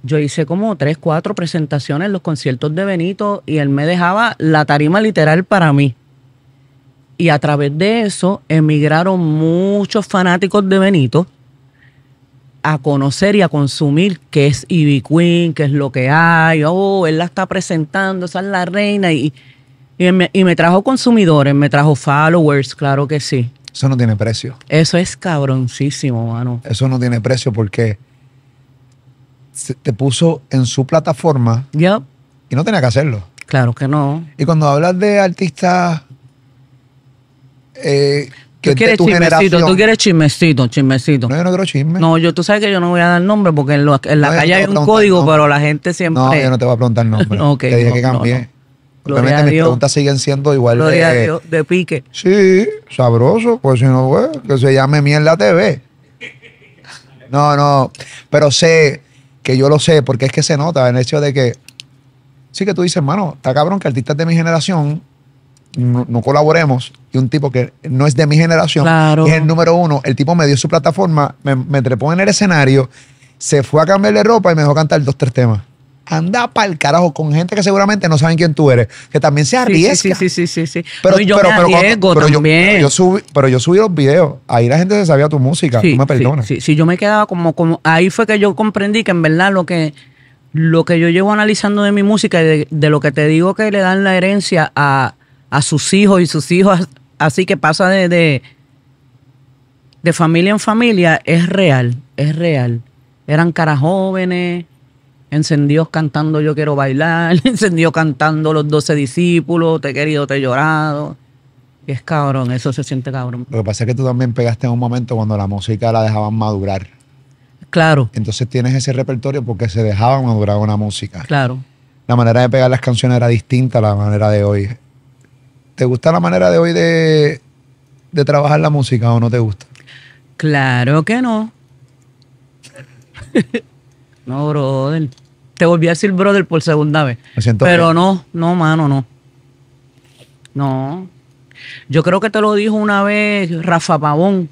Yo hice como tres, cuatro presentaciones en los conciertos de Benito y él me dejaba la tarima literal para mí. Y a través de eso emigraron muchos fanáticos de Benito a conocer y a consumir qué es Ivy e Queen, qué es lo que hay, oh, él la está presentando, esa es la reina, y, y, me, y me trajo consumidores, me trajo followers, claro que sí. Eso no tiene precio. Eso es cabroncísimo, mano. Eso no tiene precio porque te puso en su plataforma y no tenía que hacerlo. Claro que no. Y cuando hablas de artistas eh, ¿Qué tu Tú quieres chismecito, chismecito. No, yo no quiero chisme. No, yo, tú sabes que yo no voy a dar nombre porque en, la calle hay un código, pero la gente siempre. No, yo no te voy a preguntar nombre. te dije que cambié. Obviamente pues mis preguntas siguen siendo igual de, a eh, Dios, de pique. Sí, sabroso, pues si no, pues, que se llame Mierda TV. No, no, pero sé que yo lo sé, porque es que se nota el hecho de que, sí que tú dices, hermano, está cabrón que artistas de mi generación no, colaboremos y un tipo que no es de mi generación es el número uno. El tipo me dio su plataforma, me, me, trepó en el escenario, se fue a cambiarle ropa y me dejó cantar dos, tres temas. Anda para el carajo con gente que seguramente no saben quién tú eres, que también se arriesga. Sí, sí, sí, sí. sí. Pero, yo pero, Yo, subí, pero yo subí los videos, ahí la gente se sabía tu música, tú me perdonas. Sí, sí, sí, yo me quedaba como, como, ahí fue que yo comprendí que en verdad lo que lo que yo llevo analizando de mi música y de, lo que te digo que le dan la herencia a a sus hijos y sus hijos, así que pasa de, de, familia en familia, es real, es real. Eran caras jóvenes, encendidos cantando Yo quiero bailar, encendidos cantando Los doce discípulos, Te he querido, te he llorado. Y es cabrón, eso se siente cabrón. Lo que pasa es que tú también pegaste en un momento cuando la música la dejaban madurar. Claro. Entonces tienes ese repertorio porque se dejaba madurar una música. Claro. La manera de pegar las canciones era distinta a la manera de hoy. ¿Te gusta la manera de hoy de, trabajar la música o no te gusta? Claro que no. no, brother. Te volví a decir brother por segunda vez. Pero no, no, mano, no. No. Yo creo que te lo dijo una vez Rafa Pavón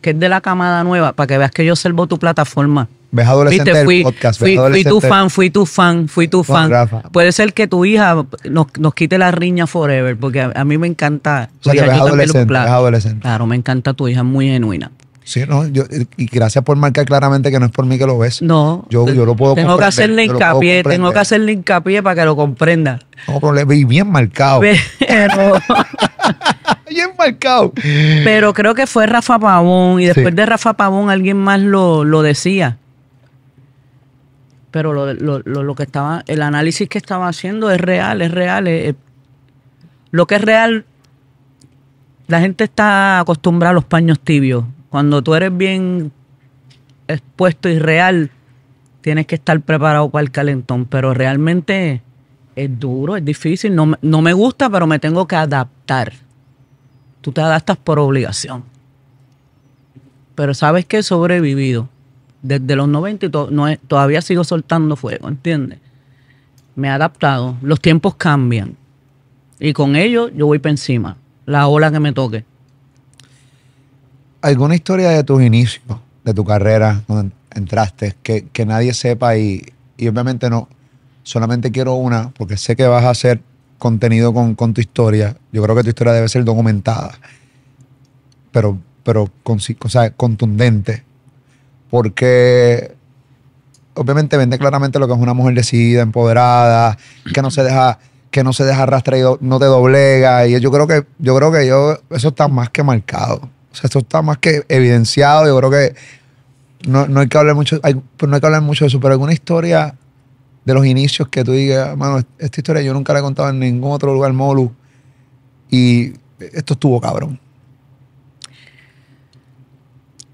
que es de la camada nueva, para que veas que yo servo tu plataforma. Ves adolescente fui, Fui, tu fan, fui tu fan, fui tu fan. Puede ser que tu hija nos, quite la riña forever, porque a, mí me encanta. O sea, que Claro, me encanta tu hija, muy genuina y gracias por marcar claramente que no es por mí que lo ves. No. Yo, lo puedo Tengo que hacerle hincapié, tengo que hacerle hincapié para que lo comprenda. No le y bien marcado. Pero. bien marcado. Pero creo que fue Rafa Pavón, y después de Rafa Pavón alguien más lo, decía. Pero lo, lo, lo, que estaba, el análisis que estaba haciendo es real, es real. lo que es real, la gente está acostumbrada a los paños tibios cuando tú eres bien expuesto y real, tienes que estar preparado para el calentón, pero realmente es duro, es difícil, no, me gusta, pero me tengo que adaptar. Tú te adaptas por obligación. Pero sabes que he sobrevivido. Desde los 90 y todavía sigo soltando fuego, ¿entiendes? Me he adaptado. Los tiempos cambian. Y con ello yo voy para encima. La ola que me toque alguna historia de tus inicios, de tu carrera, donde entraste, que, nadie sepa y, obviamente no, solamente quiero una porque sé que vas a hacer contenido con, tu historia. Yo creo que tu historia debe ser documentada, pero, pero con, o sea, contundente, porque obviamente vende claramente lo que es una mujer decidida, empoderada, que no se deja que no se deja arrastrar no te doblega y yo creo que yo creo que yo eso está más que marcado o sea, esto está más que evidenciado. Yo creo que no, hay que hablar mucho, pues no hay que hablar mucho de eso, pero alguna historia de los inicios que tú digas, mano, esta historia yo nunca la he contado en ningún otro lugar, Molu. Y esto estuvo cabrón.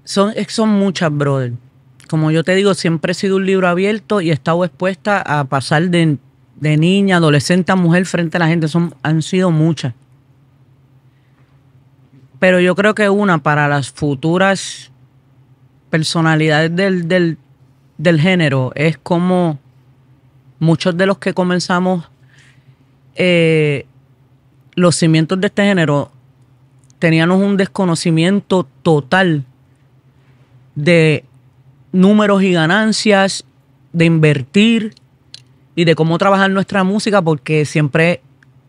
Son, son muchas, brother. Como yo te digo, siempre he sido un libro abierto y he estado expuesta a pasar de, de niña, adolescente a mujer frente a la gente. Son, han sido muchas pero yo creo que una para las futuras personalidades del, género es como muchos de los que comenzamos eh, los cimientos de este género teníamos un desconocimiento total de números y ganancias, de invertir y de cómo trabajar nuestra música, porque siempre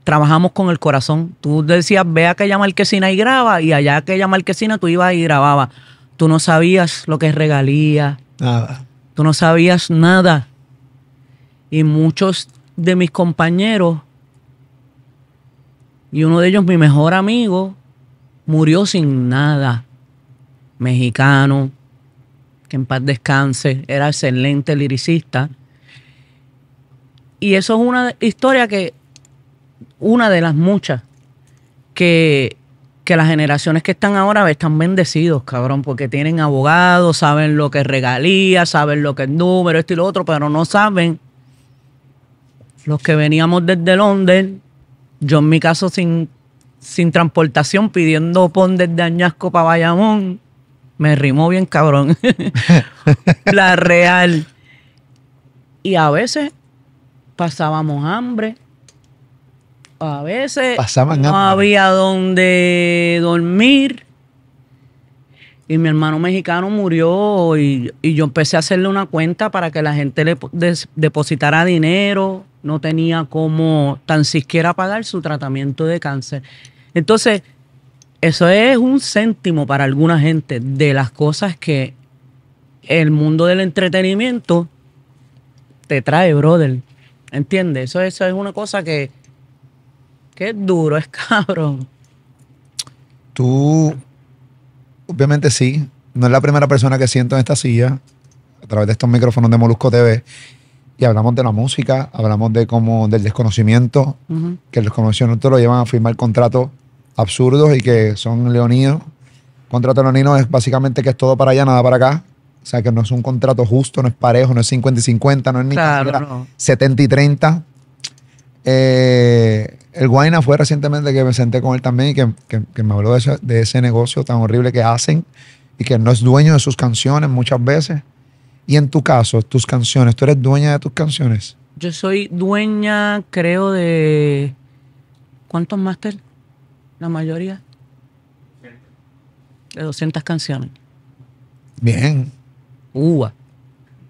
trabajamos con el corazón. Tú decías, ve a aquella marquesina y graba, y allá a aquella marquesina tú ibas y grababas. Tú no sabías lo que es regalía. Nada. Tú no sabías nada. Y muchos de mis compañeros, y uno de ellos, mi mejor amigo, murió sin nada. Mexicano, que en paz descanse, era excelente liricista. Y eso es una historia que una de las muchas que, que las generaciones que están ahora están bendecidos, cabrón, porque tienen abogados, saben lo que es regalía, saben lo que es número, esto y lo otro, pero no saben los que veníamos desde Londres, yo en mi caso sin, sin transportación, pidiendo pon desde Añasco para Bayamón, me rimó bien cabrón. la real. Y a veces pasábamos hambre, a veces no había donde dormir. Y mi hermano mexicano murió y, yo empecé a hacerle una cuenta para que la gente le depositara dinero. No tenía como tan siquiera pagar su tratamiento de cáncer. Entonces, eso es un céntimo para alguna gente de las cosas que el mundo del entretenimiento te trae, brother. ¿Entiendes? Eso, eso es una cosa que duro es, cabrón. Tú, obviamente sí, no es la primera persona que siento en esta silla, a través de estos micrófonos de Molusco TV, y hablamos de la música, hablamos de cómo, del desconocimiento, que el desconocimiento lo llevan a firmar contratos absurdos y que son leoninos. Contrato leonino es básicamente que es todo para allá, nada para acá. O sea, que no es un contrato justo, no es parejo, no es 50 y 50, no es ni 70 y 30. Eh, el Guaina fue recientemente que me senté con él también y que, me habló de ese, de ese, negocio tan horrible que hacen y que no es dueño de sus canciones muchas veces. Y en tu caso, tus canciones, ¿tú eres dueña de tus canciones? Yo soy dueña, creo, de... ¿Cuántos máster? La mayoría. De 200 canciones. Bien. Uva.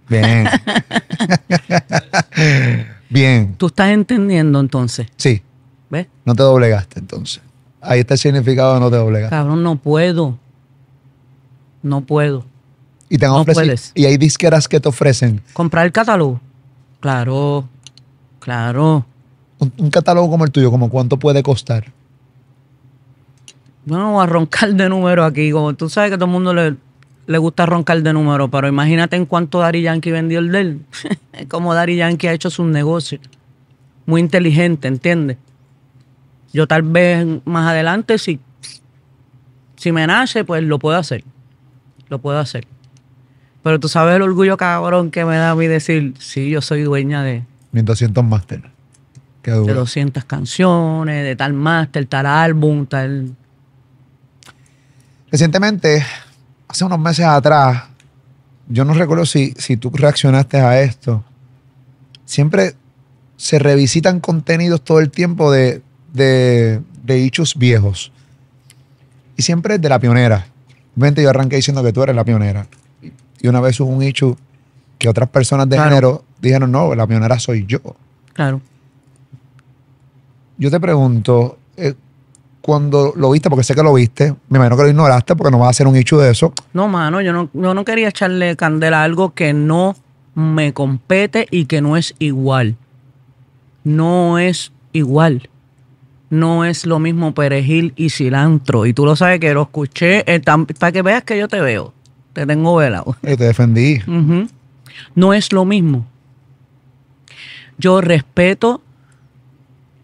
Bien. Bien. ¿Tú estás entendiendo entonces? Sí. ¿Ves? No te doblegaste entonces. Ahí está el significado de no te doblegaste. Cabrón, no puedo. No puedo. Y te han no puedes. Y hay disqueras que te ofrecen. Comprar el catálogo. Claro, claro. Un, catálogo como el tuyo, como cuánto puede costar. Yo no a roncar de número aquí. Como tú sabes que todo el mundo le le gusta roncar de número, pero imagínate en cuánto Dari Yankee vendió el de él. como Dari Yankee ha hecho su negocio. Muy inteligente, ¿entiendes? Yo tal vez más adelante, si, si me nace, pues lo puedo hacer. Lo puedo hacer. Pero tú sabes el orgullo cabrón que me da a mí decir, sí, yo soy dueña de... 1200 máster. De 200 canciones, de tal máster, tal álbum, tal... Recientemente hace unos meses atrás, yo no recuerdo si, si tú reaccionaste a esto, siempre se revisitan contenidos todo el tiempo de, de, viejos. Y siempre es de la pionera. Vente, yo arranqué diciendo que tú eres la pionera. Y una vez hubo un hecho que otras personas de género dijeron, no, la pionera soy yo. Claro. Yo te pregunto, eh, cuando lo viste, porque sé que lo viste, me imagino que lo ignoraste porque no va a hacer un hecho de eso. No, mano, yo no, quería echarle candela a algo que no me compete y que no es igual. No es igual. No es lo mismo perejil y cilantro. Y tú lo sabes que lo escuché eh, para que veas que yo te veo. Te tengo velado. Y te defendí. No es lo mismo. Yo respeto,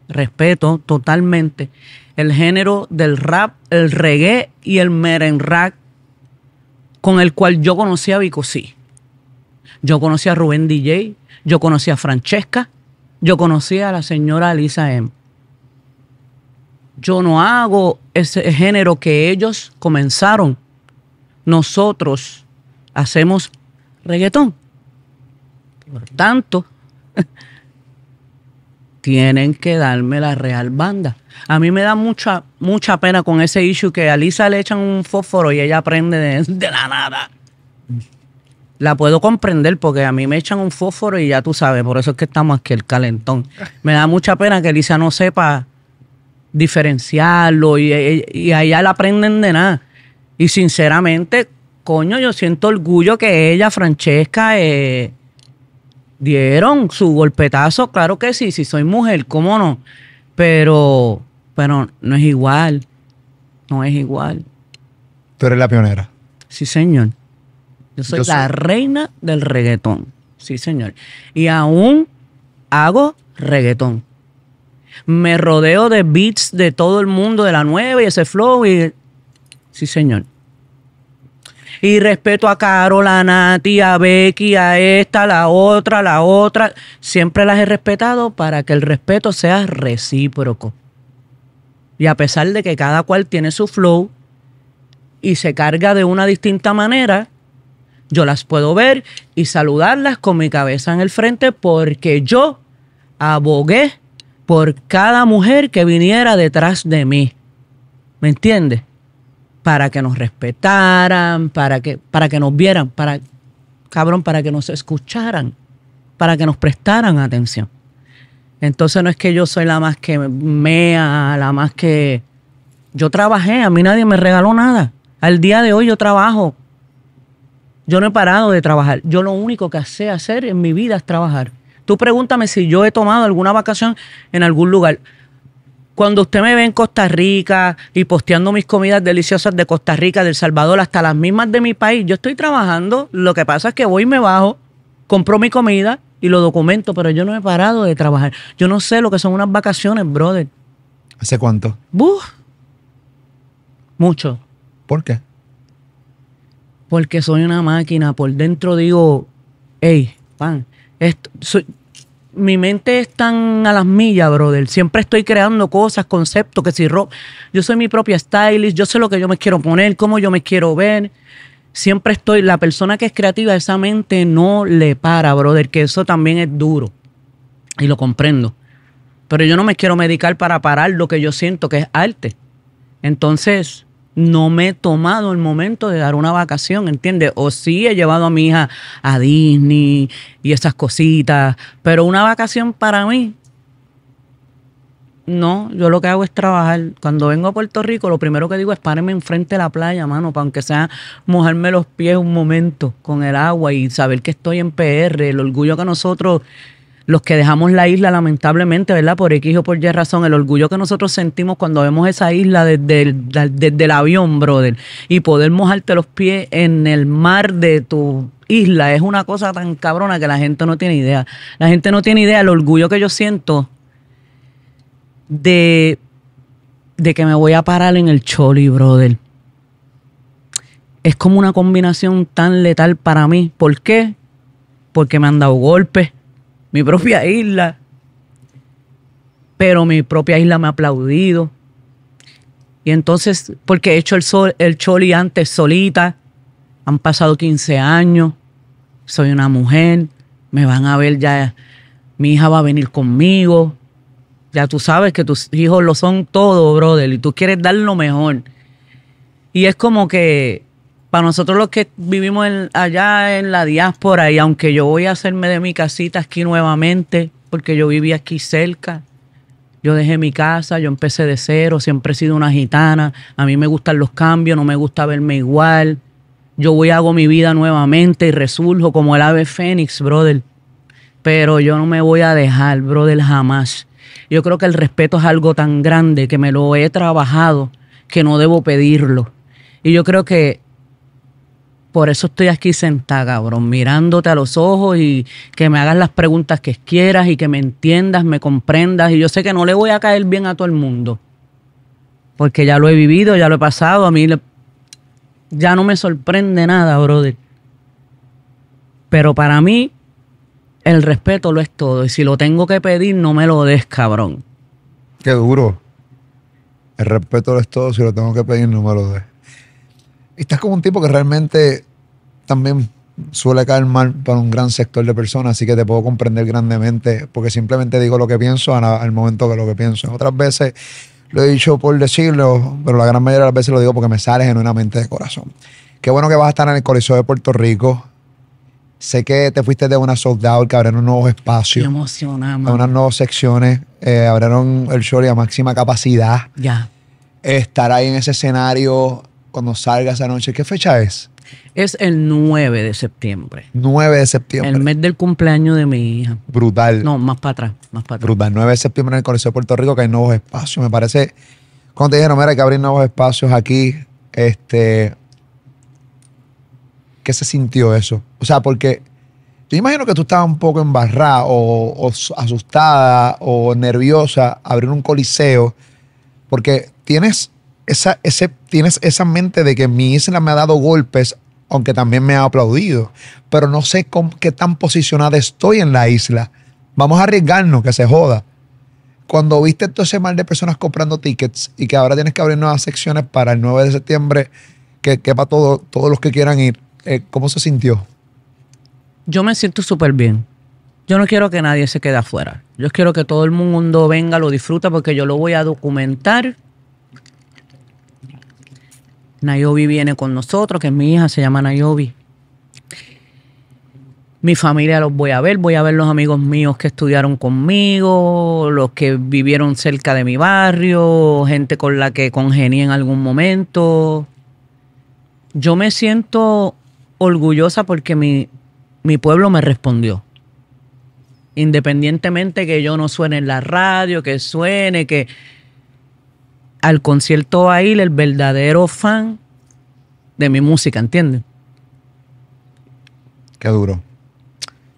respeto totalmente el género del rap, el reggae y el merenrack con el cual yo conocí a sí. Yo conocí a Rubén DJ, yo conocí a Francesca, yo conocí a la señora Lisa M. Yo no hago ese género que ellos comenzaron. Nosotros hacemos reggaetón. Por tanto, tienen que darme la real banda. A mí me da mucha, mucha pena con ese issue que a Lisa le echan un fósforo y ella aprende de, la nada. La puedo comprender porque a mí me echan un fósforo y ya tú sabes, por eso es que estamos aquí el calentón. Me da mucha pena que Lisa no sepa diferenciarlo y, y a ella la aprenden de nada. Y sinceramente, coño, yo siento orgullo que ella, Francesca, eh, dieron su golpetazo, claro que sí, si soy mujer, cómo no. Pero, pero no es igual. No es igual. Tú eres la pionera. Sí, señor. Yo soy la reina del reggaetón. Sí, señor. Y aún hago reggaetón. Me rodeo de beats de todo el mundo, de la nueva y ese flow. Y... Sí, señor y respeto a Carol, a Nati, a Becky, a esta, la otra, la otra. Siempre las he respetado para que el respeto sea recíproco. Y a pesar de que cada cual tiene su flow y se carga de una distinta manera, yo las puedo ver y saludarlas con mi cabeza en el frente porque yo abogué por cada mujer que viniera detrás de mí. ¿Me entiendes? para que nos respetaran, para que, para que nos vieran, para, cabrón, para que nos escucharan, para que nos prestaran atención. Entonces no es que yo soy la más que mea, la más que... Yo trabajé, a mí nadie me regaló nada. Al día de hoy yo trabajo. Yo no he parado de trabajar. Yo lo único que sé hacer en mi vida es trabajar. Tú pregúntame si yo he tomado alguna vacación en algún lugar. Cuando usted me ve en Costa Rica y posteando mis comidas deliciosas de Costa Rica, del Salvador, hasta las mismas de mi país, yo estoy trabajando. Lo que pasa es que voy y me bajo, compro mi comida y lo documento, pero yo no he parado de trabajar. Yo no sé lo que son unas vacaciones, brother. ¿Hace cuánto? mucho. ¿Por qué? Porque soy una máquina. Por dentro digo, hey, pan, esto, soy, mi mente es tan a las millas, brother. Siempre estoy creando cosas, conceptos, que si yo soy mi propia stylist, yo sé lo que yo me quiero poner, cómo yo me quiero ver. Siempre estoy, la persona que es creativa, esa mente no le para, brother, que eso también es duro. Y lo comprendo. Pero yo no me quiero medicar para parar lo que yo siento que es arte. Entonces, no me he tomado el momento de dar una vacación, ¿entiendes? O sí he llevado a mi hija a Disney y esas cositas, pero una vacación para mí, no, yo lo que hago es trabajar. Cuando vengo a Puerto Rico, lo primero que digo es párenme enfrente de la playa, mano, para aunque sea mojarme los pies un momento con el agua y saber que estoy en PR, el orgullo que nosotros los que dejamos la isla, lamentablemente, ¿verdad? Por X o por Y razón, el orgullo que nosotros sentimos cuando vemos esa isla desde el, avión, brother, y poder mojarte los pies en el mar de tu isla, es una cosa tan cabrona que la gente no tiene idea. La gente no tiene idea el orgullo que yo siento de, de que me voy a parar en el choli, brother. Es como una combinación tan letal para mí. ¿Por qué? Porque me han dado golpes mi propia isla, pero mi propia isla me ha aplaudido. Y entonces, porque he hecho el, sol, el choli antes solita, han pasado 15 años, soy una mujer, me van a ver ya, mi hija va a venir conmigo, ya tú sabes que tus hijos lo son todo, brother, y tú quieres dar lo mejor. Y es como que para nosotros los que vivimos allá en la diáspora, y aunque yo voy a hacerme de mi casita aquí nuevamente, porque yo viví aquí cerca, yo dejé mi casa, yo empecé de cero, siempre he sido una gitana, a mí me gustan los cambios, no me gusta verme igual, yo voy, a hago mi vida nuevamente y resurjo como el ave fénix, brother. Pero yo no me voy a dejar, brother, jamás. Yo creo que el respeto es algo tan grande que me lo he trabajado que no debo pedirlo. Y yo creo que por eso estoy aquí sentada, cabrón, mirándote a los ojos y que me hagas las preguntas que quieras y que me entiendas, me comprendas. Y yo sé que no le voy a caer bien a todo el mundo, porque ya lo he vivido, ya lo he pasado. A mí ya no me sorprende nada, brother. Pero para mí, el respeto lo es todo. Y si lo tengo que pedir, no me lo des, cabrón. Qué duro. El respeto lo es todo. Si lo tengo que pedir, no me lo des. Y estás como un tipo que realmente también suele caer mal para un gran sector de personas, así que te puedo comprender grandemente, porque simplemente digo lo que pienso al momento de lo que pienso. Otras veces lo he dicho por decirlo, pero la gran mayoría de las veces lo digo porque me sale genuinamente de corazón. Qué bueno que vas a estar en el Coliseo de Puerto Rico. Sé que te fuiste de una sold que abrieron nuevos espacios. Me emociona, Unas nuevas secciones. Eh, abrieron el show y a máxima capacidad. Ya. Estar ahí en ese escenario cuando salga esa noche, ¿qué fecha es? Es el 9 de septiembre. 9 de septiembre. El mes del cumpleaños de mi hija. Brutal. No, más para atrás, Brutal. 9 de septiembre en el Coliseo de Puerto Rico que hay nuevos espacios. Me parece, cuando te dijeron, mira, hay que abrir nuevos espacios aquí, este... ¿Qué se sintió eso? O sea, porque yo imagino que tú estabas un poco embarrada o, asustada o nerviosa abrir un coliseo porque tienes esa, ese, tienes esa mente de que mi isla me ha dado golpes, aunque también me ha aplaudido, pero no sé qué tan posicionada estoy en la isla. Vamos a arriesgarnos, que se joda. Cuando viste todo ese mal de personas comprando tickets y que ahora tienes que abrir nuevas secciones para el 9 de septiembre, que quepa todo, todos los que quieran ir, eh, ¿cómo se sintió? Yo me siento súper bien. Yo no quiero que nadie se quede afuera. Yo quiero que todo el mundo venga, lo disfruta, porque yo lo voy a documentar Nayobi viene con nosotros, que es mi hija se llama Nayobi. Mi familia los voy a ver, voy a ver los amigos míos que estudiaron conmigo, los que vivieron cerca de mi barrio, gente con la que congenié en algún momento. Yo me siento orgullosa porque mi, mi pueblo me respondió. Independientemente que yo no suene en la radio, que suene, que, al concierto ahí a ir el verdadero fan de mi música, ¿entiendes? Qué duro.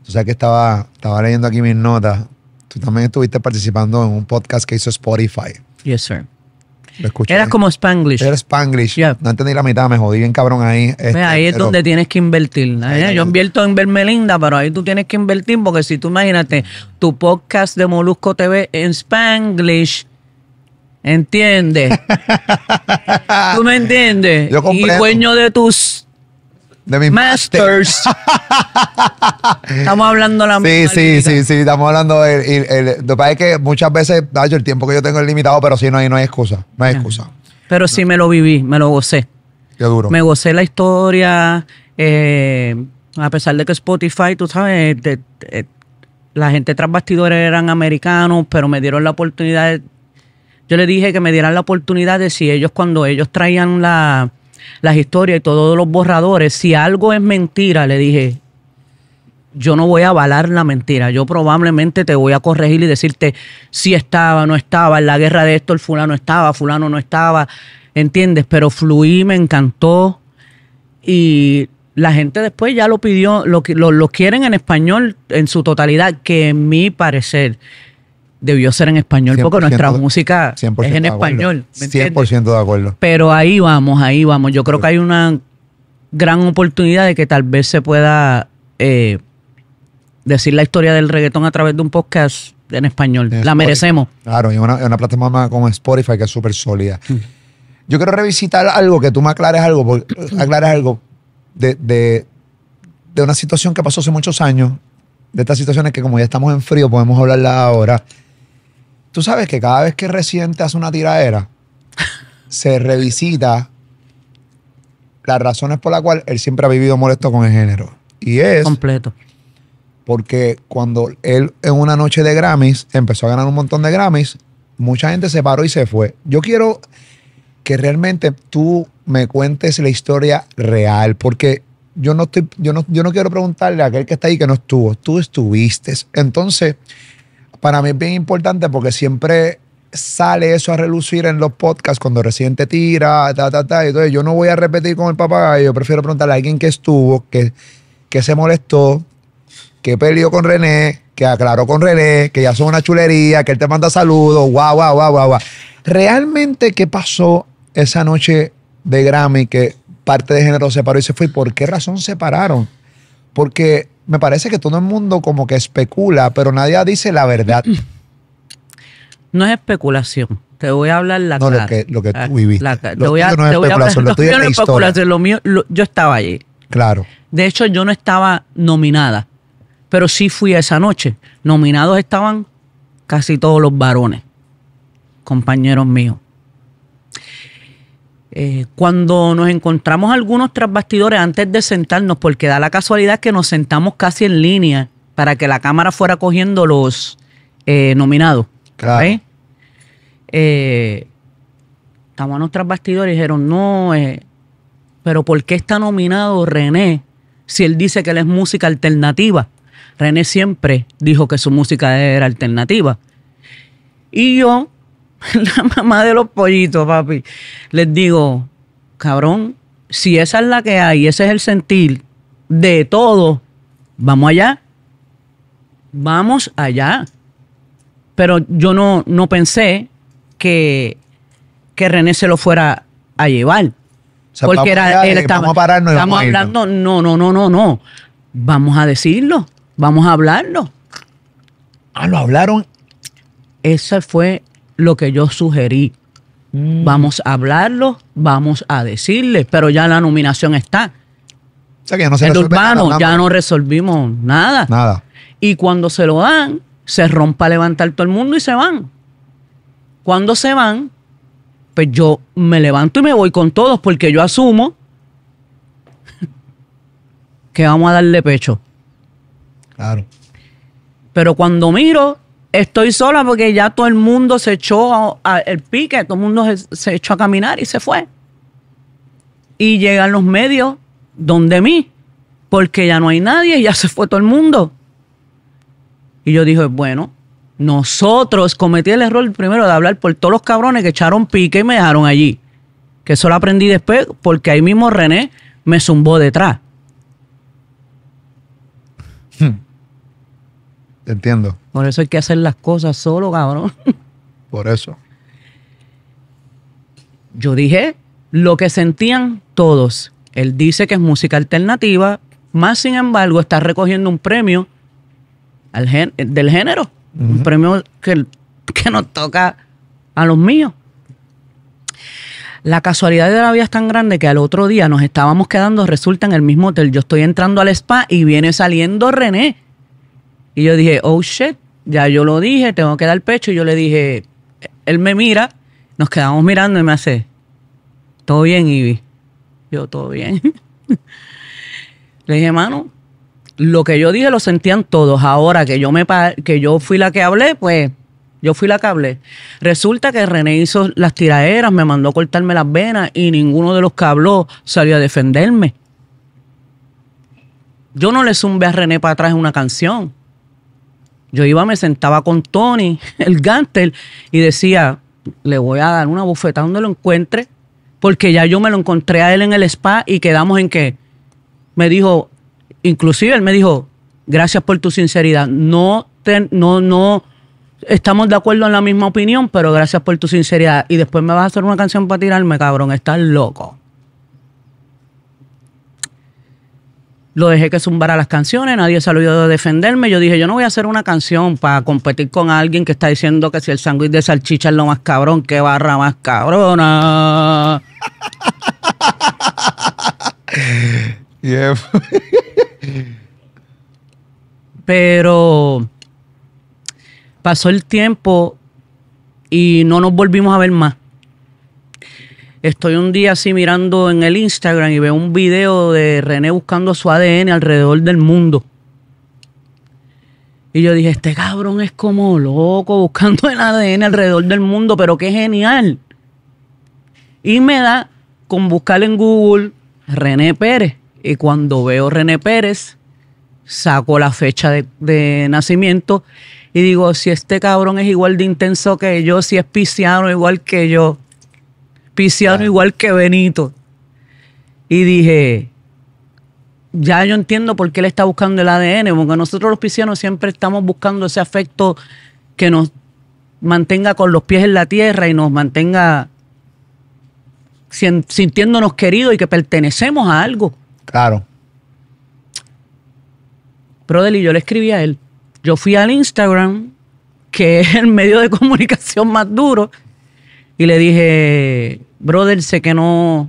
Tú sabes que estaba, estaba leyendo aquí mis notas. Tú también estuviste participando en un podcast que hizo Spotify. Yes, sir. Lo como Spanglish. Era Spanglish. No entendí la mitad, me jodí bien cabrón ahí. Este, ahí es donde tienes que invertir. Yo invierto en Vermelinda, pero ahí tú tienes que invertir porque si tú imagínate tu podcast de Molusco TV en Spanglish, ¿Entiendes? ¿Tú me entiendes? Yo Y dueño de tus de mis masters. estamos hablando la Sí, sí, sí, sí, estamos hablando de el, lo que pasa es que muchas veces, el tiempo que yo tengo es limitado, pero si no hay, no excusa, no hay excusa. Pero sí me lo viví, me lo gocé. Qué duro. Me gocé la historia, eh, a pesar de que Spotify, tú sabes, la gente tras bastidores eran americanos, pero me dieron la oportunidad de yo le dije que me dieran la oportunidad de si ellos, cuando ellos traían la, las historias y todos los borradores, si algo es mentira, le dije, yo no voy a avalar la mentira. Yo probablemente te voy a corregir y decirte si estaba, no estaba, en la guerra de esto el fulano estaba, fulano no estaba, ¿entiendes? Pero fluí, me encantó y la gente después ya lo pidió, lo, lo, lo quieren en español en su totalidad, que en mi parecer debió ser en español, porque nuestra música es en español. 100% de acuerdo. Pero ahí vamos, ahí vamos. Yo creo que hay una gran oportunidad de que tal vez se pueda eh, decir la historia del reggaetón a través de un podcast en español. la merecemos. Claro, y una, plataforma con Spotify que es súper sólida. Mm. Yo quiero revisitar algo, que tú me aclares algo, aclares algo de, de, de una situación que pasó hace muchos años de estas situaciones que como ya estamos en frío podemos hablarla ahora. Tú sabes que cada vez que Residente hace una tiradera, se revisita las razones por las cuales él siempre ha vivido molesto con el género. Y es. Completo. Porque cuando él en una noche de Grammys empezó a ganar un montón de Grammys, mucha gente se paró y se fue. Yo quiero que realmente tú me cuentes la historia real, porque yo no estoy, yo yo no quiero preguntarle a aquel que está ahí que no estuvo. Tú estuviste. Entonces, para mí es bien importante porque siempre sale eso a relucir en los podcasts cuando recién te tira, ta, ta, ta. Entonces yo no voy a repetir con el papagayo, yo prefiero preguntarle a alguien que estuvo, que, que se molestó, que peleó con René, que aclaró con René, que ya son una chulería, que él te manda saludos, guau, guau, guau, guau, ¿Realmente qué pasó esa noche de Grammy que parte de género se paró y se fue? ¿Por qué razón se pararon? Porque me parece que todo el mundo como que especula, pero nadie dice la verdad. No es especulación. Te voy a hablar la verdad. No, lo que, lo que ah, tú viviste. lo, voy a, no es lo no es mío, yo estaba allí. Claro. De hecho, yo no estaba nominada, pero sí fui esa noche. Nominados estaban casi todos los varones, compañeros míos. Eh, cuando nos encontramos algunos tras bastidores antes de sentarnos, porque da la casualidad que nos sentamos casi en línea para que la cámara fuera cogiendo los eh, nominados. Claro. ¿eh? estamos en tras bastidores y dijeron, no, pero ¿por qué está nominado René si él dice que él es música alternativa? René siempre dijo que su música era alternativa. Y yo la mamá de los pollitos, papi, les digo, cabrón, si esa es la que hay, ese es el sentir de todo, vamos allá. Vamos allá. Pero yo no, no pensé que, René se lo fuera a llevar. porque era, él estaba, estamos hablando, no, no, no, no, no. Vamos a decirlo, vamos a hablarlo. Ah, lo hablaron. Ese fue lo que yo sugerí. Mm. Vamos a hablarlo, vamos a decirle, pero ya la nominación está. ya no el urbano ya no resolvimos nada. Nada. Y cuando se lo dan, se rompa a levantar todo el mundo y se van. Cuando se van, pues yo me levanto y me voy con todos porque yo asumo que vamos a darle pecho. Claro. Pero cuando miro estoy sola porque ya todo el mundo se echó al el pique, todo el mundo se, echó a caminar y se fue. Y llegan los medios donde mí, porque ya no hay nadie, ya se fue todo el mundo. Y yo dije, bueno, nosotros cometí el error primero de hablar por todos los cabrones que echaron pique y me dejaron allí. Que eso lo aprendí después porque ahí mismo René me zumbó detrás. entiendo. Por eso hay que hacer las cosas solo, cabrón. Por eso. Yo dije lo que sentían todos. Él dice que es música alternativa, más sin embargo está recogiendo un premio del género, un premio que, que nos toca a los míos. La casualidad de la vida es tan grande que al otro día nos estábamos quedando, resulta en el mismo hotel. Yo estoy entrando al spa y viene saliendo René y yo dije, oh shit, ya yo lo dije, tengo que dar pecho. Y yo le dije, él me mira, nos quedamos mirando y me hace, ¿todo bien, Ivy? Yo, todo bien. le dije, mano, lo que yo dije lo sentían todos. Ahora que yo, me, que yo fui la que hablé, pues yo fui la que hablé. Resulta que René hizo las tiraderas, me mandó cortarme las venas y ninguno de los que habló salió a defenderme. Yo no le zumbé a René para atrás una canción. Yo iba, me sentaba con Tony, el Gantel, y decía, le voy a dar una bufeta donde lo encuentre, porque ya yo me lo encontré a él en el spa y quedamos en que me dijo, inclusive él me dijo, gracias por tu sinceridad, no, no, no, estamos de acuerdo en la misma opinión, pero gracias por tu sinceridad. Y después me vas a hacer una canción para tirarme, cabrón, estás loco. lo dejé que zumbara las canciones, nadie salió de defenderme. Yo dije, yo no voy a hacer una canción para competir con alguien que está diciendo que si el sándwich de salchicha es lo más cabrón, que barra más cabrona. Pero pasó el tiempo y no nos volvimos a ver más. Estoy un día así mirando en el Instagram y veo un video de René buscando su ADN alrededor del mundo. Y yo dije, este cabrón es como loco buscando el ADN alrededor del mundo, pero qué genial. Y me da con buscar en Google René Pérez. Y cuando veo René Pérez, saco la fecha de, nacimiento y digo, si este cabrón es igual de intenso que yo, si es pisciano igual que yo, Pisiano igual que Benito. Y dije, ya yo entiendo por qué él está buscando el ADN, porque nosotros los piscianos siempre estamos buscando ese afecto que nos mantenga con los pies en la tierra y nos mantenga sintiéndonos queridos y que pertenecemos a algo. Claro. pero y yo le escribí a él. Yo fui al Instagram, que es el medio de comunicación más duro, y le dije, brother, sé que no,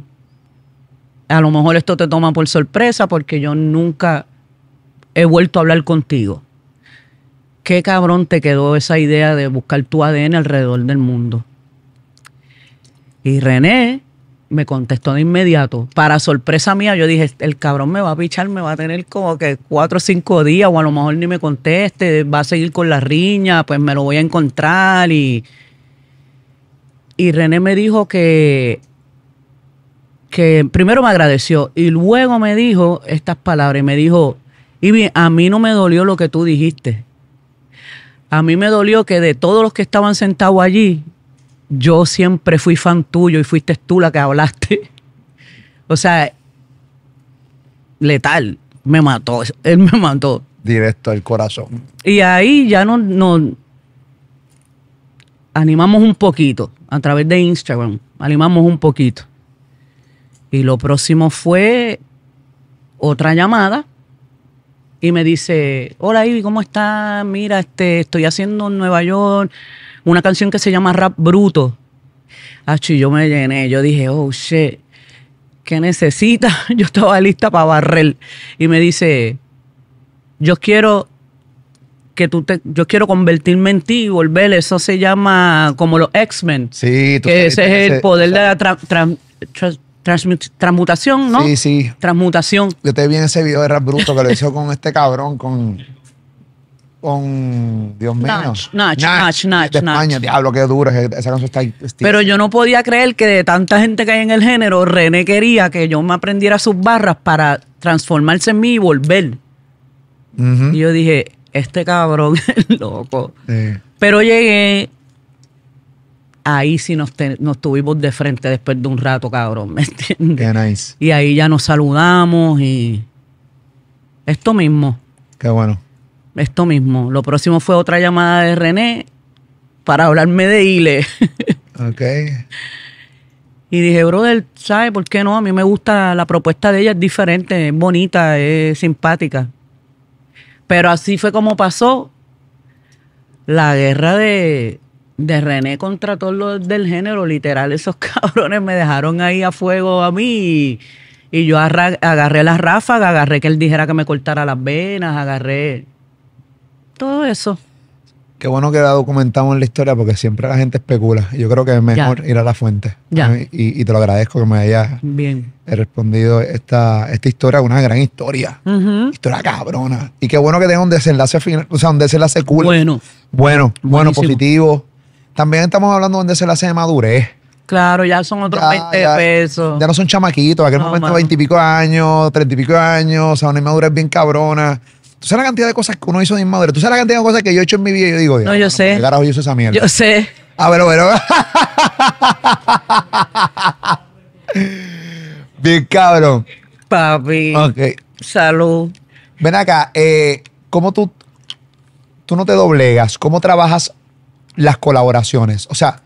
a lo mejor esto te toma por sorpresa porque yo nunca he vuelto a hablar contigo. Qué cabrón te quedó esa idea de buscar tu ADN alrededor del mundo. Y René me contestó de inmediato. Para sorpresa mía, yo dije, el cabrón me va a pichar, me va a tener como que cuatro o cinco días, o a lo mejor ni me conteste, va a seguir con la riña, pues me lo voy a encontrar y y René me dijo que, que primero me agradeció y luego me dijo estas palabras y me dijo, y bien a mí no me dolió lo que tú dijiste. A mí me dolió que de todos los que estaban sentados allí, yo siempre fui fan tuyo y fuiste tú la que hablaste. o sea, letal, me mató, él me mató. Directo al corazón. Y ahí ya no, no, animamos un poquito a través de Instagram, animamos un poquito. Y lo próximo fue otra llamada y me dice, hola Ivy, ¿cómo estás? Mira, este, estoy haciendo en Nueva York una canción que se llama Rap Bruto. Y yo me llené, yo dije, oh, shit, ¿qué necesitas? Yo estaba lista para barrer. Y me dice, yo quiero que tú yo quiero convertirme en ti y volver, eso se llama como los X-Men. Sí, tú ese es el poder de la transmutación, ¿no? Sí, sí. Transmutación. Yo te vi en ese video de Rap Bruto que lo hizo con este cabrón, con con Dios mío. Nach, Nach, Nach, Nach. De España, diablo, qué duro. Esa canción está Pero yo no podía creer que de tanta gente que hay en el género, René quería que yo me aprendiera sus barras para transformarse en mí y volver. Y yo dije, este cabrón loco. Pero llegué, ahí sí nos, tuvimos de frente después de un rato, cabrón, ¿me entiendes? nice. Y ahí ya nos saludamos y esto mismo. Qué bueno. Esto mismo. Lo próximo fue otra llamada de René para hablarme de Ile. ok. Y dije, brother, ¿sabes por qué no? A mí me gusta la propuesta de ella, es diferente, es bonita, es simpática. Pero así fue como pasó la guerra de, René contra todos los del género. Literal, esos cabrones me dejaron ahí a fuego a mí. Y, y yo agarré las ráfagas, agarré que él dijera que me cortara las venas, agarré todo eso. Qué bueno que la documentamos en la historia porque siempre la gente especula. Yo creo que es mejor ir a la fuente. Y, te lo agradezco que me hayas respondido esta, esta historia, una gran historia. Historia cabrona. Y qué bueno que tenga un desenlace final, o sea, un desenlace cool. Bueno. Bueno, bueno, positivo. También estamos hablando de un desenlace de madurez. Claro, ya son otros 20 pesos. Ya no son chamaquitos, aquel momento 20 y pico años, 30 y pico años, o sea, una inmadurez bien cabrona ¿Tú sabes la cantidad de cosas que uno hizo de inmaduro? ¿Tú sabes la cantidad de cosas que yo he hecho en mi vida? Y yo digo, no, yo sé. El carajo yo hice esa mierda? Yo sé. A ah, ver, a ver, Bien cabrón. Papi. Ok. Salud. Ven acá, eh, ¿cómo tú, tú no te doblegas? ¿Cómo trabajas las colaboraciones? O sea,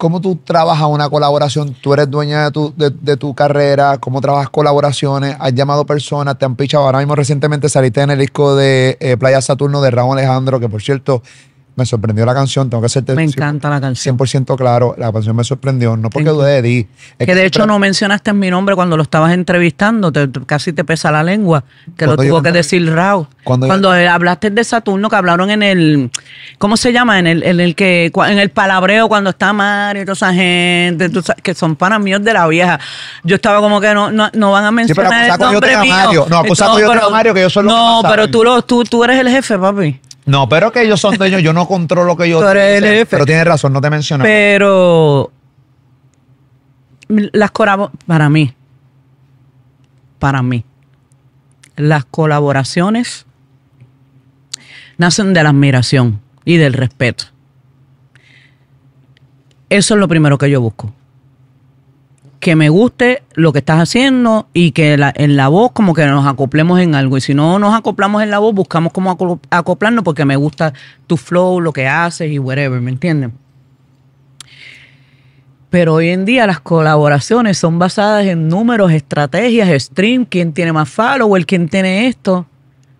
¿Cómo tú trabajas una colaboración? Tú eres dueña de tu, carrera, ¿cómo trabajas colaboraciones? ¿Has llamado personas? ¿Te han pichado? Ahora mismo recientemente saliste en el disco de eh, Playa Saturno de Raúl Alejandro, que por cierto me sorprendió la canción, tengo que hacerte me encanta 100%, la canción. 100% claro, la canción me sorprendió, no porque dudé de ti. que, de hecho no mencionaste mi nombre cuando lo estabas entrevistando, casi te pesa la lengua, que lo tuvo que decir Raúl. Cuando, eh, hablaste de Saturno, que hablaron en el, ¿cómo se llama? En el, en el que, en el palabreo cuando está Mario y toda esa gente, que son panas míos de la vieja. Yo estaba como que no, no, van a mencionar a Mario. No, acusando yo a Mario que yo soy No, pero tú, tú eres el jefe, papi. No, pero que ellos son dueños, yo no controlo que ellos. Tú Pero tienes razón, no te mencioné. Pero las para mí, para mí, las colaboraciones nacen de la admiración y del respeto. Eso es lo primero que yo busco que me guste lo que estás haciendo y que en la voz como que nos acoplemos en algo. Y si no nos acoplamos en la voz, buscamos cómo acoplarnos porque me gusta tu flow, lo que haces y whatever, ¿me entiendes? Pero hoy en día las colaboraciones son basadas en números, estrategias, stream, quién tiene más el quién tiene esto.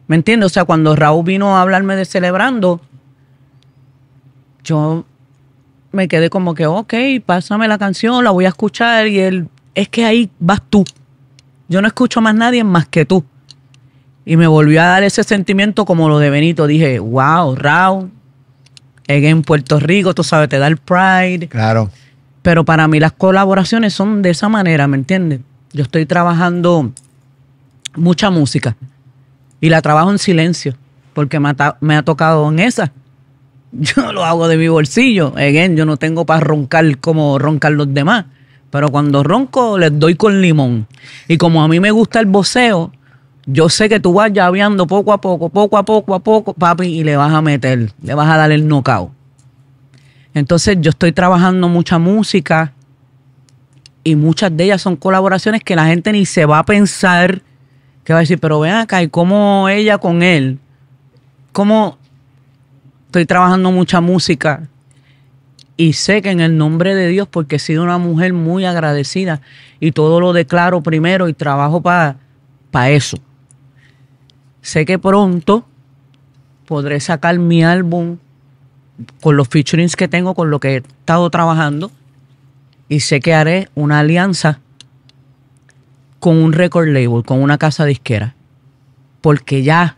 ¿Me entiendes? O sea, cuando Raúl vino a hablarme de Celebrando, yo me quedé como que, ok, pásame la canción, la voy a escuchar y él, es que ahí vas tú. Yo no escucho más nadie más que tú. Y me volvió a dar ese sentimiento como lo de Benito. Dije, wow, Raúl, en Puerto Rico, tú sabes, te da el pride. Claro. Pero para mí las colaboraciones son de esa manera, ¿me entiendes? Yo estoy trabajando mucha música y la trabajo en silencio porque me ha, me ha tocado en esa Yo lo hago de mi bolsillo. Again, yo no tengo para roncar como roncan los demás. Pero cuando ronco, les doy con limón. Y como a mí me gusta el boceo, yo sé que tú vas llaveando poco a poco, poco a poco, a poco, papi, y le vas a meter, le vas a dar el knockout. Entonces yo estoy trabajando mucha música y muchas de ellas son colaboraciones que la gente ni se va a pensar que va a decir, pero vean acá, ¿y cómo ella con él? ¿Cómo estoy trabajando mucha música y sé que en el nombre de Dios, porque he sido una mujer muy agradecida y todo lo declaro primero y trabajo para eso. Sé que pronto podré sacar mi álbum con los featurings que tengo, con lo que he estado trabajando y sé que haré una alianza con un record label, con una casa disquera, porque ya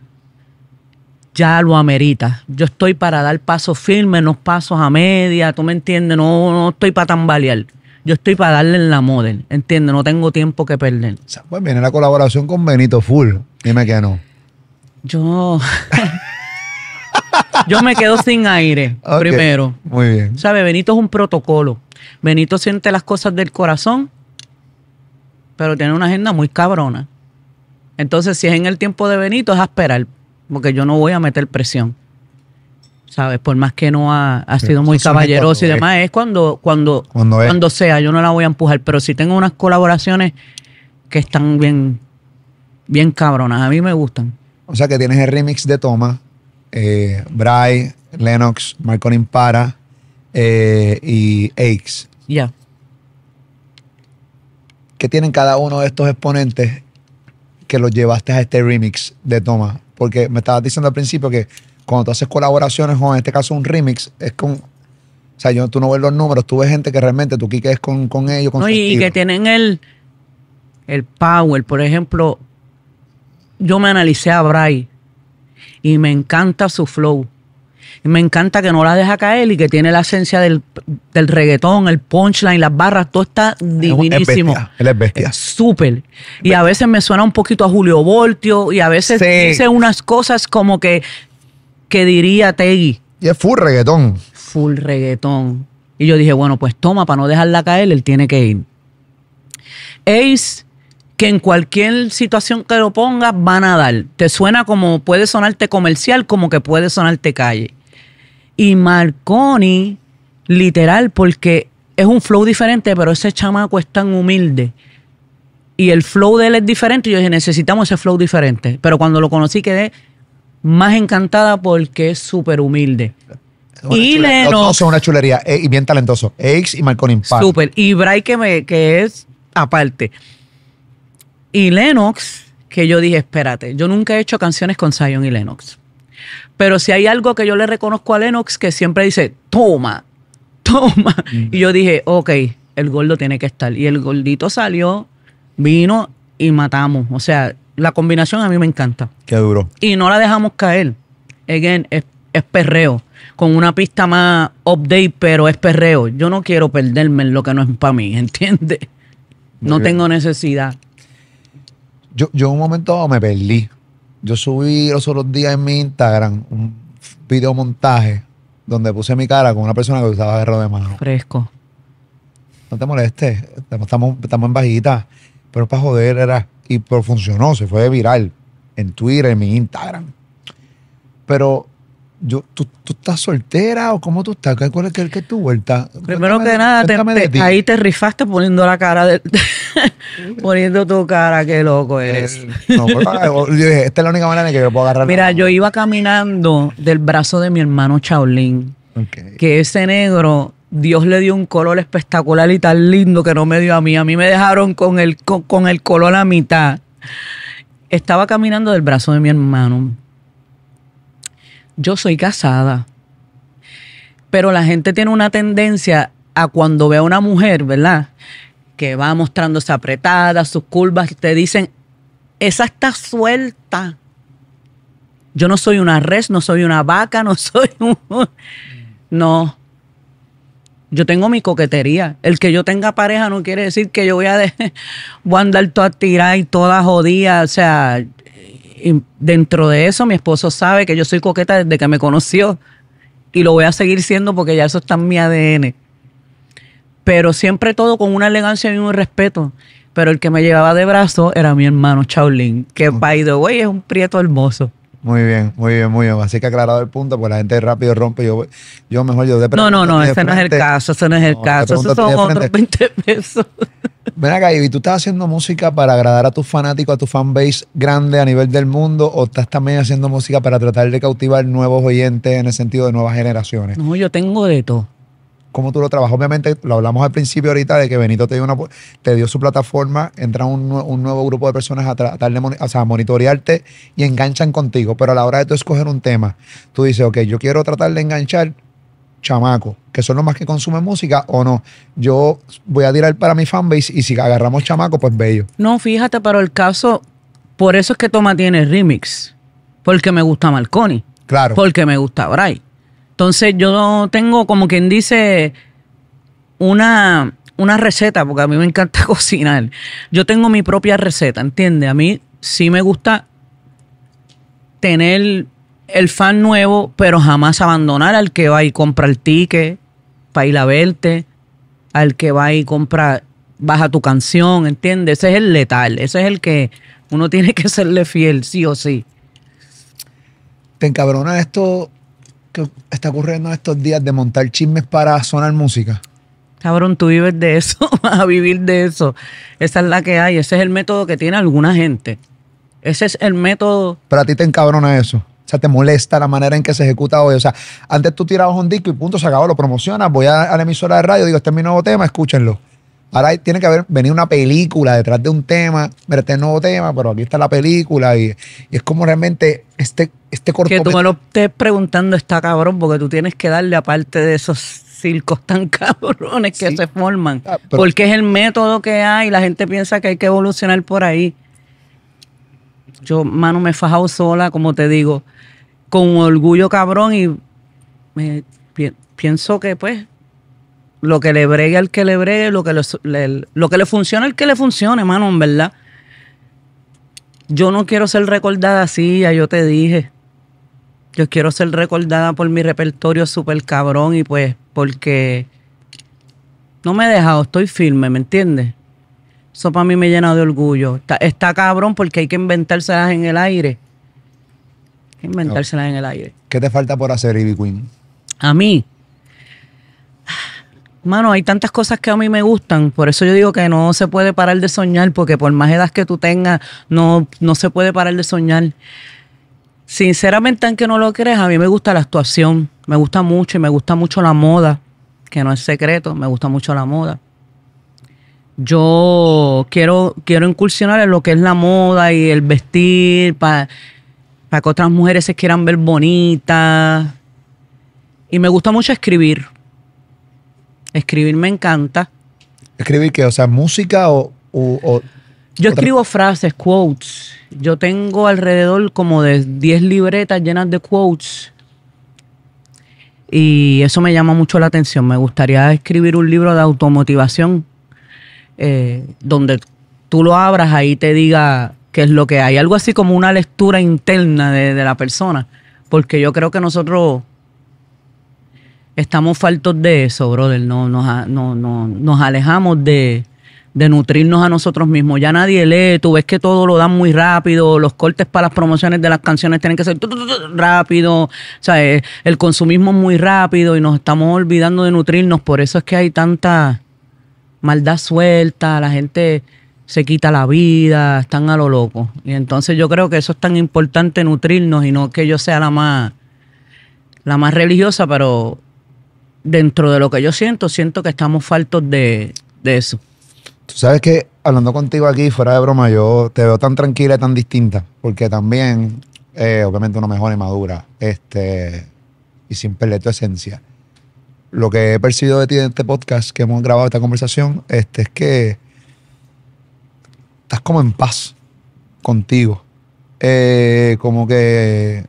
ya lo amerita. Yo estoy para dar pasos firmes, no pasos a media, tú me entiendes, no, estoy para tambalear. Yo estoy para darle en la model, ¿entiendes? No tengo tiempo que perder. Pues viene la colaboración con Benito Full, dime que no. Yo... yo me quedo sin aire primero. Muy bien. ¿Sabe? Benito es un protocolo. Benito siente las cosas del corazón, pero tiene una agenda muy cabrona. Entonces, si es en el tiempo de Benito, es a esperar porque yo no voy a meter presión. ¿Sabes? Por más que no ha, ha sido muy caballeroso y demás, eh. es cuando, cuando, cuando, sea, yo no la voy a empujar. Pero si tengo unas colaboraciones que están bien, bien cabronas, a mí me gustan. O sea que tienes el remix de Toma, eh, Bry, Lennox, Marconi Impara eh, y Aix. Ya. ¿Qué tienen cada uno de estos exponentes que los llevaste a este remix de Toma? Porque me estabas diciendo al principio que cuando tú haces colaboraciones o en este caso un remix, es con. O sea, yo, tú no ves los números, tú ves gente que realmente tú quiques con, ellos. Con y, y, que tienen el, el power. Por ejemplo, yo me analicé a Bray y me encanta su flow me encanta que no la deja caer y que tiene la esencia del, reggaetón, el punchline, las barras, todo está divinísimo. Él es bestia. Súper. Y a veces me suena un poquito a Julio Voltio y a veces dice unas cosas como que, que diría Tegui. Y es full reggaetón. Full reggaetón. Y yo dije, bueno, pues toma, para no dejarla caer, él tiene que ir. Ace que en cualquier situación que lo pongas van a dar. Te suena como puede sonarte comercial, como que puede sonarte calle. Y Marconi, literal, porque es un flow diferente, pero ese chamaco es tan humilde. Y el flow de él es diferente. Y yo dije, necesitamos ese flow diferente. Pero cuando lo conocí quedé más encantada porque es súper humilde. Y Lennox. No, son una chulería. Eh, y bien talentoso. Aix y Marconi impact. Súper. Y Bray, que, me, que es aparte. Y Lennox, que yo dije, espérate, yo nunca he hecho canciones con Zion y Lennox. Pero si hay algo que yo le reconozco a Lennox, que siempre dice, toma, toma. Y yo dije, ok, el gordo tiene que estar. Y el gordito salió, vino y matamos. O sea, la combinación a mí me encanta. Qué duro. Y no la dejamos caer. Again, es, perreo. Con una pista más update, pero es perreo. Yo no quiero perderme en lo que no es para mí, ¿entiendes? No tengo necesidad. Yo, yo un momento me perdí yo subí los otros días en mi Instagram un videomontaje donde puse mi cara con una persona que usaba agarrado de mano. Fresco. No te molestes, estamos, estamos en bajita, pero para joder era, y pero funcionó, se fue viral en Twitter, en mi Instagram. Pero yo, ¿tú, estás soltera o cómo tú estás? ¿Cuál es, que tu vuelta? Primero que nada, ahí te rifaste poniendo la cara, poniendo tu cara, qué loco eh, eres. no, ah, esta es la única manera en que yo puedo agarrar. Mira, yo iba caminando del brazo de mi hermano Shaolin, que ese negro Dios le dio un color espectacular y tan lindo que no me dio a mí. A mí me dejaron con el, con el color a mitad. Estaba caminando del brazo de mi hermano yo soy casada. Pero la gente tiene una tendencia a cuando ve a una mujer, ¿verdad? Que va mostrándose apretada, sus curvas, te dicen, esa está suelta. Yo no soy una res, no soy una vaca, no soy un... No. Yo tengo mi coquetería. El que yo tenga pareja no quiere decir que yo voy a, dejar, a andar toda tirada y toda jodida. O sea, y dentro de eso, mi esposo sabe que yo soy coqueta desde que me conoció y lo voy a seguir siendo porque ya eso está en mi ADN. Pero siempre todo con una elegancia y un respeto. Pero el que me llevaba de brazo era mi hermano Shaolin, que by the way es un prieto hermoso. Muy bien, muy bien, muy bien. Así que aclarado el punto, pues la gente rápido rompe. Yo, yo mejor yo de No, no, no, ese no es el caso, ese no es el caso. Esos son otros 20 pesos. Mira, acá, ¿tú estás haciendo música para agradar a tus fanáticos, a tu fanbase grande a nivel del mundo? ¿O estás también haciendo música para tratar de cautivar nuevos oyentes en el sentido de nuevas generaciones? No, yo tengo de todo. ¿Cómo tú lo trabajas? Obviamente, lo hablamos al principio ahorita de que Benito te dio, una, te dio su plataforma, entra un, nuevo grupo de personas a tratar de o sea, monitorearte y enganchan contigo. Pero a la hora de tú escoger un tema, tú dices, ok, yo quiero tratar de enganchar chamaco, que son los más que consumen música o no. Yo voy a tirar para mi fanbase y si agarramos chamaco, pues bello. No, fíjate, pero el caso, por eso es que Toma tiene remix, porque me gusta Marconi. Claro. Porque me gusta Bray. Entonces yo tengo como quien dice una, una receta, porque a mí me encanta cocinar. Yo tengo mi propia receta, ¿entiendes? A mí sí me gusta tener el fan nuevo, pero jamás abandonar al que va y compra el ticket para ir a verte, al que va y compra, baja tu canción, ¿entiendes? Ese es el letal, ese es el que uno tiene que serle fiel, sí o sí. ¿Te encabrona esto que está ocurriendo en estos días de montar chismes para sonar música? Cabrón, tú vives de eso, vas a vivir de eso. Esa es la que hay, ese es el método que tiene alguna gente. Ese es el método. ¿Para ti te encabrona eso. O sea, te molesta la manera en que se ejecuta hoy. O sea, antes tú tirabas un disco y punto, se acabó, lo promocionas, voy a, la emisora de radio, digo, este es mi nuevo tema, escúchenlo. Ahora tiene que haber venido una película detrás de un tema, pero este nuevo tema, pero aquí está la película y, es como realmente este, este corto. Que tú me lo estés preguntando está cabrón, porque tú tienes que darle aparte de esos circos tan cabrones que se forman, ah, porque es el método que hay, la gente piensa que hay que evolucionar por ahí. Yo, mano, me he fajado sola, como te digo, con orgullo cabrón y pienso que pues lo que le bregue al que le bregue, lo que le, lo que le funciona al que le funcione, mano, en verdad. Yo no quiero ser recordada así, ya yo te dije. Yo quiero ser recordada por mi repertorio súper cabrón y pues porque no me he dejado, estoy firme, ¿me entiendes? Eso para mí me llena de orgullo. Está, cabrón porque hay que inventárselas en el aire. Hay que inventárselas en el aire. ¿Qué te falta por hacer, Ivy Queen? A mí. Mano, hay tantas cosas que a mí me gustan. Por eso yo digo que no se puede parar de soñar, porque por más edad que tú tengas, no, no se puede parar de soñar. Sinceramente, aunque no lo creas, a mí me gusta la actuación. Me gusta mucho y me gusta mucho la moda, que no es secreto, me gusta mucho la moda yo quiero, quiero incursionar en lo que es la moda y el vestir para que otras mujeres se quieran ver bonitas. Y me gusta mucho escribir. Escribir me encanta. ¿Escribir qué? O sea, música o... yo escribo frases, quotes. Yo tengo alrededor como de 10 libretas llenas de quotes. Y eso me llama mucho la atención. Me gustaría escribir un libro de automotivación eh, donde tú lo abras, ahí te diga qué es lo que hay. Algo así como una lectura interna de, la persona, porque yo creo que nosotros estamos faltos de eso, brother. No, nos, alejamos de, de nutrirnos a nosotros mismos. Ya nadie lee, tú ves que todo lo dan muy rápido, los cortes para las promociones de las canciones tienen que ser rápido, o sea, eh, el consumismo es muy rápido y nos estamos olvidando de nutrirnos, por eso es que hay tanta maldad suelta, la gente se quita la vida, están a lo loco. Y entonces yo creo que eso es tan importante nutrirnos y no que yo sea la más, la más religiosa, pero dentro de lo que yo siento, siento que estamos faltos de, eso. Tú sabes que hablando contigo aquí, fuera de broma, yo te veo tan tranquila y tan distinta, porque también, eh, obviamente, uno mejora y madura, este, y sin perder tu esencia lo que he percibido de ti en este podcast, que hemos grabado esta conversación, este, es que estás como en paz contigo. Eh, como que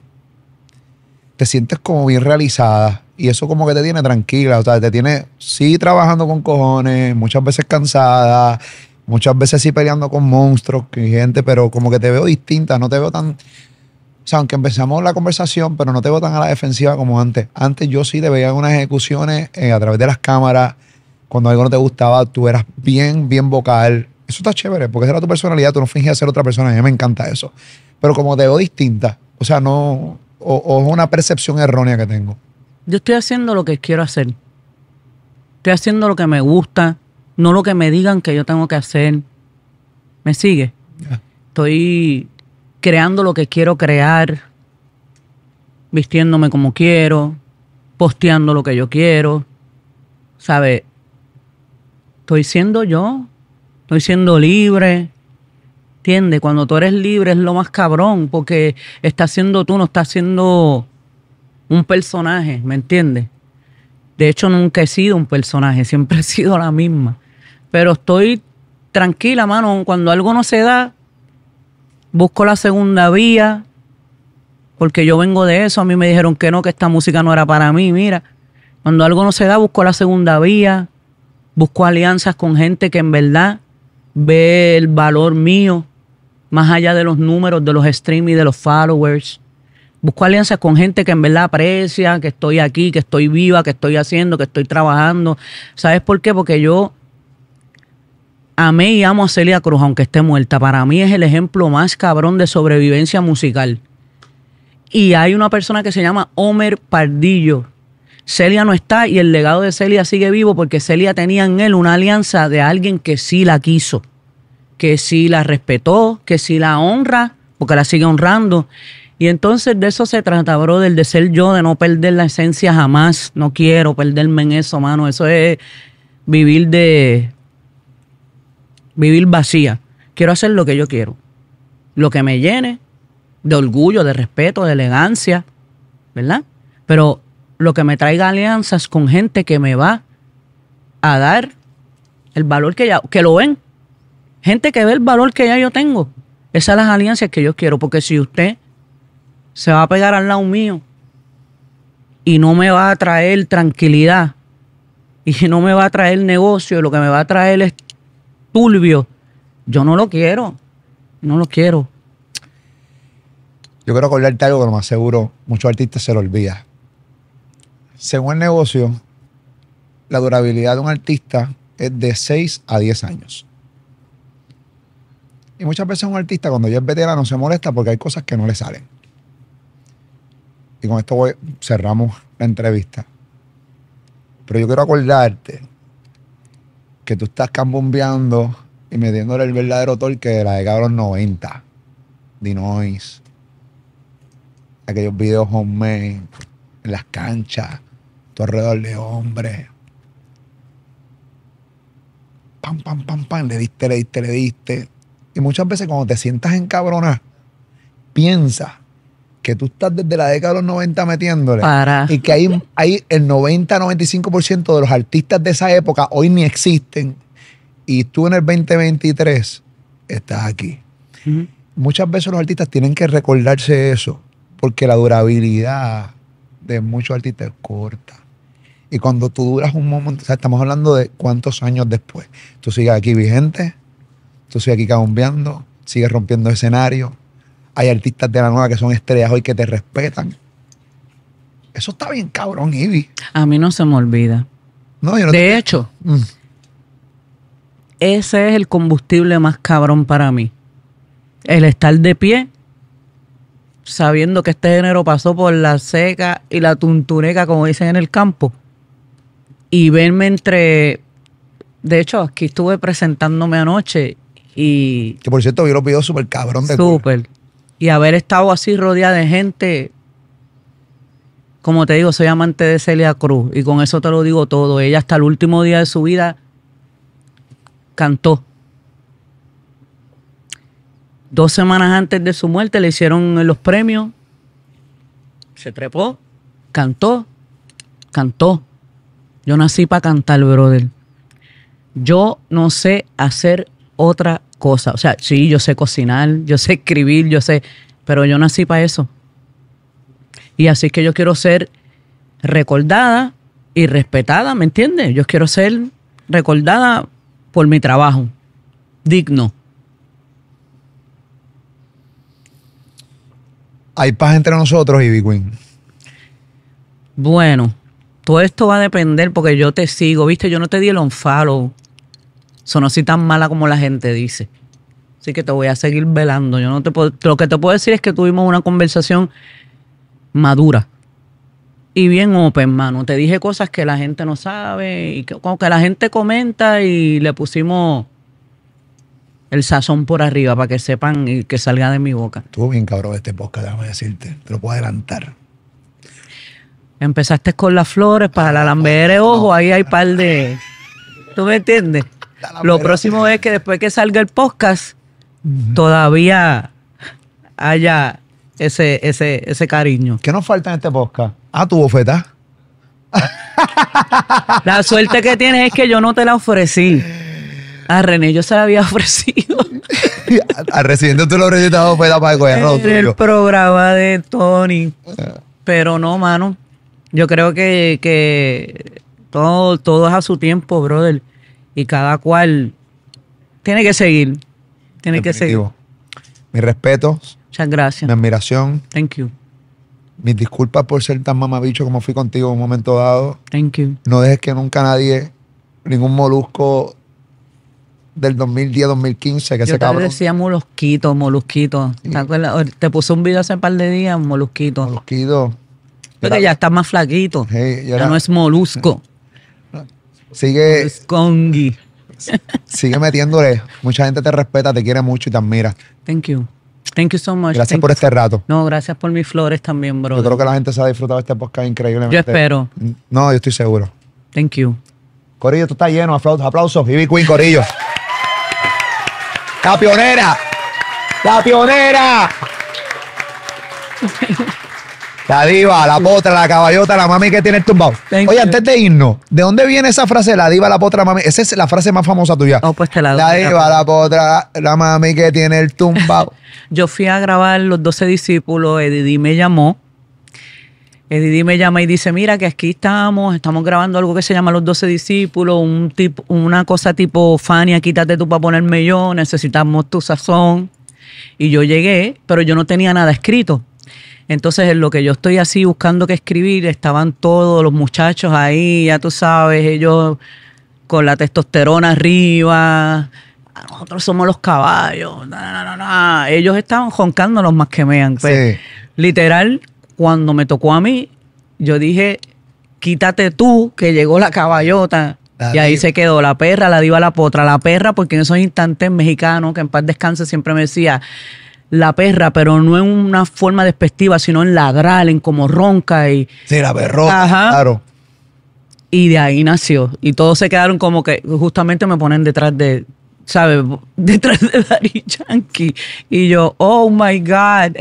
te sientes como bien realizada y eso como que te tiene tranquila, o sea, te tiene sí trabajando con cojones, muchas veces cansada, muchas veces sí peleando con monstruos, y gente, pero como que te veo distinta, no te veo tan o sea, aunque empezamos la conversación, pero no te veo tan a la defensiva como antes. Antes yo sí te veía en unas ejecuciones eh, a través de las cámaras. Cuando algo no te gustaba, tú eras bien, bien vocal. Eso está chévere, porque esa era tu personalidad, tú no fingías ser otra persona. A mí me encanta eso. Pero como te veo distinta, o sea, no. O, es una percepción errónea que tengo. Yo estoy haciendo lo que quiero hacer. Estoy haciendo lo que me gusta, no lo que me digan que yo tengo que hacer. ¿Me sigue? Estoy creando lo que quiero crear, vistiéndome como quiero, posteando lo que yo quiero. ¿Sabe? Estoy siendo yo, estoy siendo libre. ¿Entiendes? Cuando tú eres libre es lo más cabrón, porque estás siendo tú, no estás siendo un personaje, ¿me entiendes? De hecho, nunca he sido un personaje, siempre he sido la misma. Pero estoy tranquila, mano, cuando algo no se da, busco la segunda vía, porque yo vengo de eso, a mí me dijeron que no, que esta música no era para mí, mira, cuando algo no se da, busco la segunda vía, busco alianzas con gente que en verdad ve el valor mío, más allá de los números, de los streams y de los followers. Busco alianzas con gente que en verdad aprecia, que estoy aquí, que estoy viva, que estoy haciendo, que estoy trabajando. ¿Sabes por qué? Porque yo mí y amo a Celia Cruz, aunque esté muerta. Para mí es el ejemplo más cabrón de sobrevivencia musical. Y hay una persona que se llama Homer Pardillo. Celia no está y el legado de Celia sigue vivo porque Celia tenía en él una alianza de alguien que sí la quiso, que sí la respetó, que sí la honra, porque la sigue honrando. Y entonces de eso se trata, del de ser yo, de no perder la esencia jamás. No quiero perderme en eso, mano. Eso es vivir de, vivir vacía. Quiero hacer lo que yo quiero. Lo que me llene de orgullo, de respeto, de elegancia, ¿verdad? Pero lo que me traiga alianzas con gente que me va a dar el valor que ya, que lo ven. Gente que ve el valor que ya yo tengo. Esas son las alianzas que yo quiero, porque si usted se va a pegar al lado mío y no me va a traer tranquilidad y no me va a traer negocio, lo que me va a traer es turbio. Yo no lo quiero. No lo quiero. Yo quiero acordarte algo que lo más seguro muchos artistas se lo olvidan Según el negocio, la durabilidad de un artista es de 6 a 10 años. Y muchas veces un artista cuando ya es veterano se molesta porque hay cosas que no le salen. Y con esto cerramos la entrevista. Pero yo quiero acordarte que tú estás cambombeando y metiéndole el verdadero torque de la de los 90. Dinois. Aquellos videos homemade. En las canchas. Tu alrededor de hombres. Pam, pam, pam, pam. Le diste, le diste, le diste. Y muchas veces cuando te sientas en piensa que tú estás desde la década de los 90 metiéndole. Y que hay, hay el 90-95% de los artistas de esa época hoy ni existen. Y tú en el 2023 estás aquí. Muchas veces los artistas tienen que recordarse eso, porque la durabilidad de muchos artistas es corta. Y cuando tú duras un momento, estamos hablando de cuántos años después. Tú sigues aquí vigente, tú sigues aquí cambiando, sigues rompiendo escenarios hay artistas de la nueva que son estrellas hoy que te respetan. Eso está bien cabrón, Ivy. A mí no se me olvida. No, yo no de hecho, mm. ese es el combustible más cabrón para mí. El estar de pie, sabiendo que este género pasó por la seca y la tuntureca, como dicen en el campo, y verme entre... De hecho, aquí estuve presentándome anoche y... Que por cierto, yo lo pidió súper cabrón de Súper y haber estado así rodeada de gente, como te digo, soy amante de Celia Cruz y con eso te lo digo todo. Ella hasta el último día de su vida cantó. Dos semanas antes de su muerte le hicieron los premios, se trepó, cantó, cantó. Yo nací para cantar, brother. Yo no sé hacer otra cosas. O sea, sí, yo sé cocinar, yo sé escribir, yo sé, pero yo nací para eso. Y así que yo quiero ser recordada y respetada, ¿me entiendes? Yo quiero ser recordada por mi trabajo, digno. ¿Hay paz entre nosotros, Ivy Queen? Bueno, todo esto va a depender porque yo te sigo, ¿viste? Yo no te di el onfalo son así tan mala como la gente dice. Así que te voy a seguir velando. Yo no te puedo, lo que te puedo decir es que tuvimos una conversación madura y bien open, mano. Te dije cosas que la gente no sabe y que, como que la gente comenta y le pusimos el sazón por arriba para que sepan y que salga de mi boca. Estuvo bien cabrón este podcast, déjame decirte. Te lo puedo adelantar. Empezaste con las flores para la lambere ojo, ahí hay par de... ¿Tú me entiendes? Lo próximo es que después que salga el podcast, todavía haya ese, ese, cariño. ¿Qué nos falta en este podcast? Ah, tu bofeta. La suerte que tienes es que yo no te la ofrecí. A René yo se la había ofrecido. a, tú lo ofreciste la bofeta para el el programa de Tony. Ah. Pero no, mano. Yo creo que, todo, todo es a su tiempo, brother y cada cual tiene que seguir. Tiene que seguir. Mi respeto. Muchas gracias. Mi admiración. Thank you. Mis disculpas por ser tan mamabicho como fui contigo en un momento dado. Thank you. No dejes que nunca nadie, ningún molusco del 2010-2015 que se acabó. Yo decía molusquito, molusquito. ¿Te puse un video hace un par de días, molusquito. Molusquito. Porque ya está más flaquito. ya, no es molusco. Sigue. Sigue metiéndole. Mucha gente te respeta, te quiere mucho y te admira. Thank you. Thank you so much. Gracias por este rato. No, gracias por mis flores también, bro. Yo creo que la gente se ha disfrutado este podcast increíblemente. Yo espero. No, yo estoy seguro. Thank you. Corillo, tú estás lleno. Aplausos, aplausos. Queen, Corillo. la pionera. La pionera. La diva, la potra, la caballota, la mami que tiene el tumbado. Oye, antes de irnos, ¿de dónde viene esa frase, la diva, la potra, la mami? Esa es la frase más famosa tuya. Pues la diva, la potra, la mami que tiene el tumbado. Yo fui a grabar Los 12 Discípulos, Edidi me llamó. Edidi me llama y dice, mira que aquí estamos, estamos grabando algo que se llama Los 12 Discípulos, una cosa tipo, Fania, quítate tú para ponerme yo, necesitamos tu sazón. Y yo llegué, pero yo no tenía nada escrito. Entonces, en lo que yo estoy así buscando que escribir, estaban todos los muchachos ahí, ya tú sabes, ellos con la testosterona arriba, nosotros somos los caballos, na, na, na, ellos estaban los más que mean. Pues. Literal, cuando me tocó a mí, yo dije, quítate tú, que llegó la caballota. y ahí se quedó la perra, la diva, la potra, la perra, porque en esos instantes mexicanos, que en paz descanse, siempre me decía, la perra, pero no en una forma despectiva, sino en ladrar, en como ronca y. Sí, la claro. Y de ahí nació. Y todos se quedaron como que justamente me ponen detrás de, ¿sabes? Detrás de Daddy Yankee. Y yo, oh my God.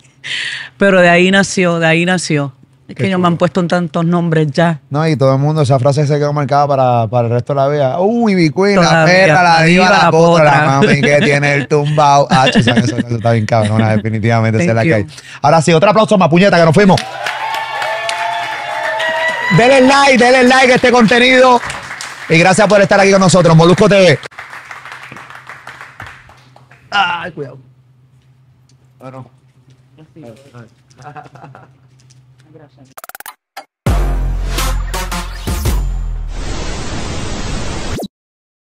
pero de ahí nació, de ahí nació. Es que ellos me han puesto en tantos nombres ya. No, y todo el mundo, esa frase se quedó marcada para, para el resto de la vida. Uy, Bicuín, la perra, la diva, la, potra, la mami que tiene el tumbao. Ah, eso, eso, está bien cabrona, ah, definitivamente se la cae. Ahora sí, otro aplauso más, puñeta, que nos fuimos. Denle like, denle like a este contenido. Y gracias por estar aquí con nosotros, Molusco TV. Ay, cuidado. Bueno.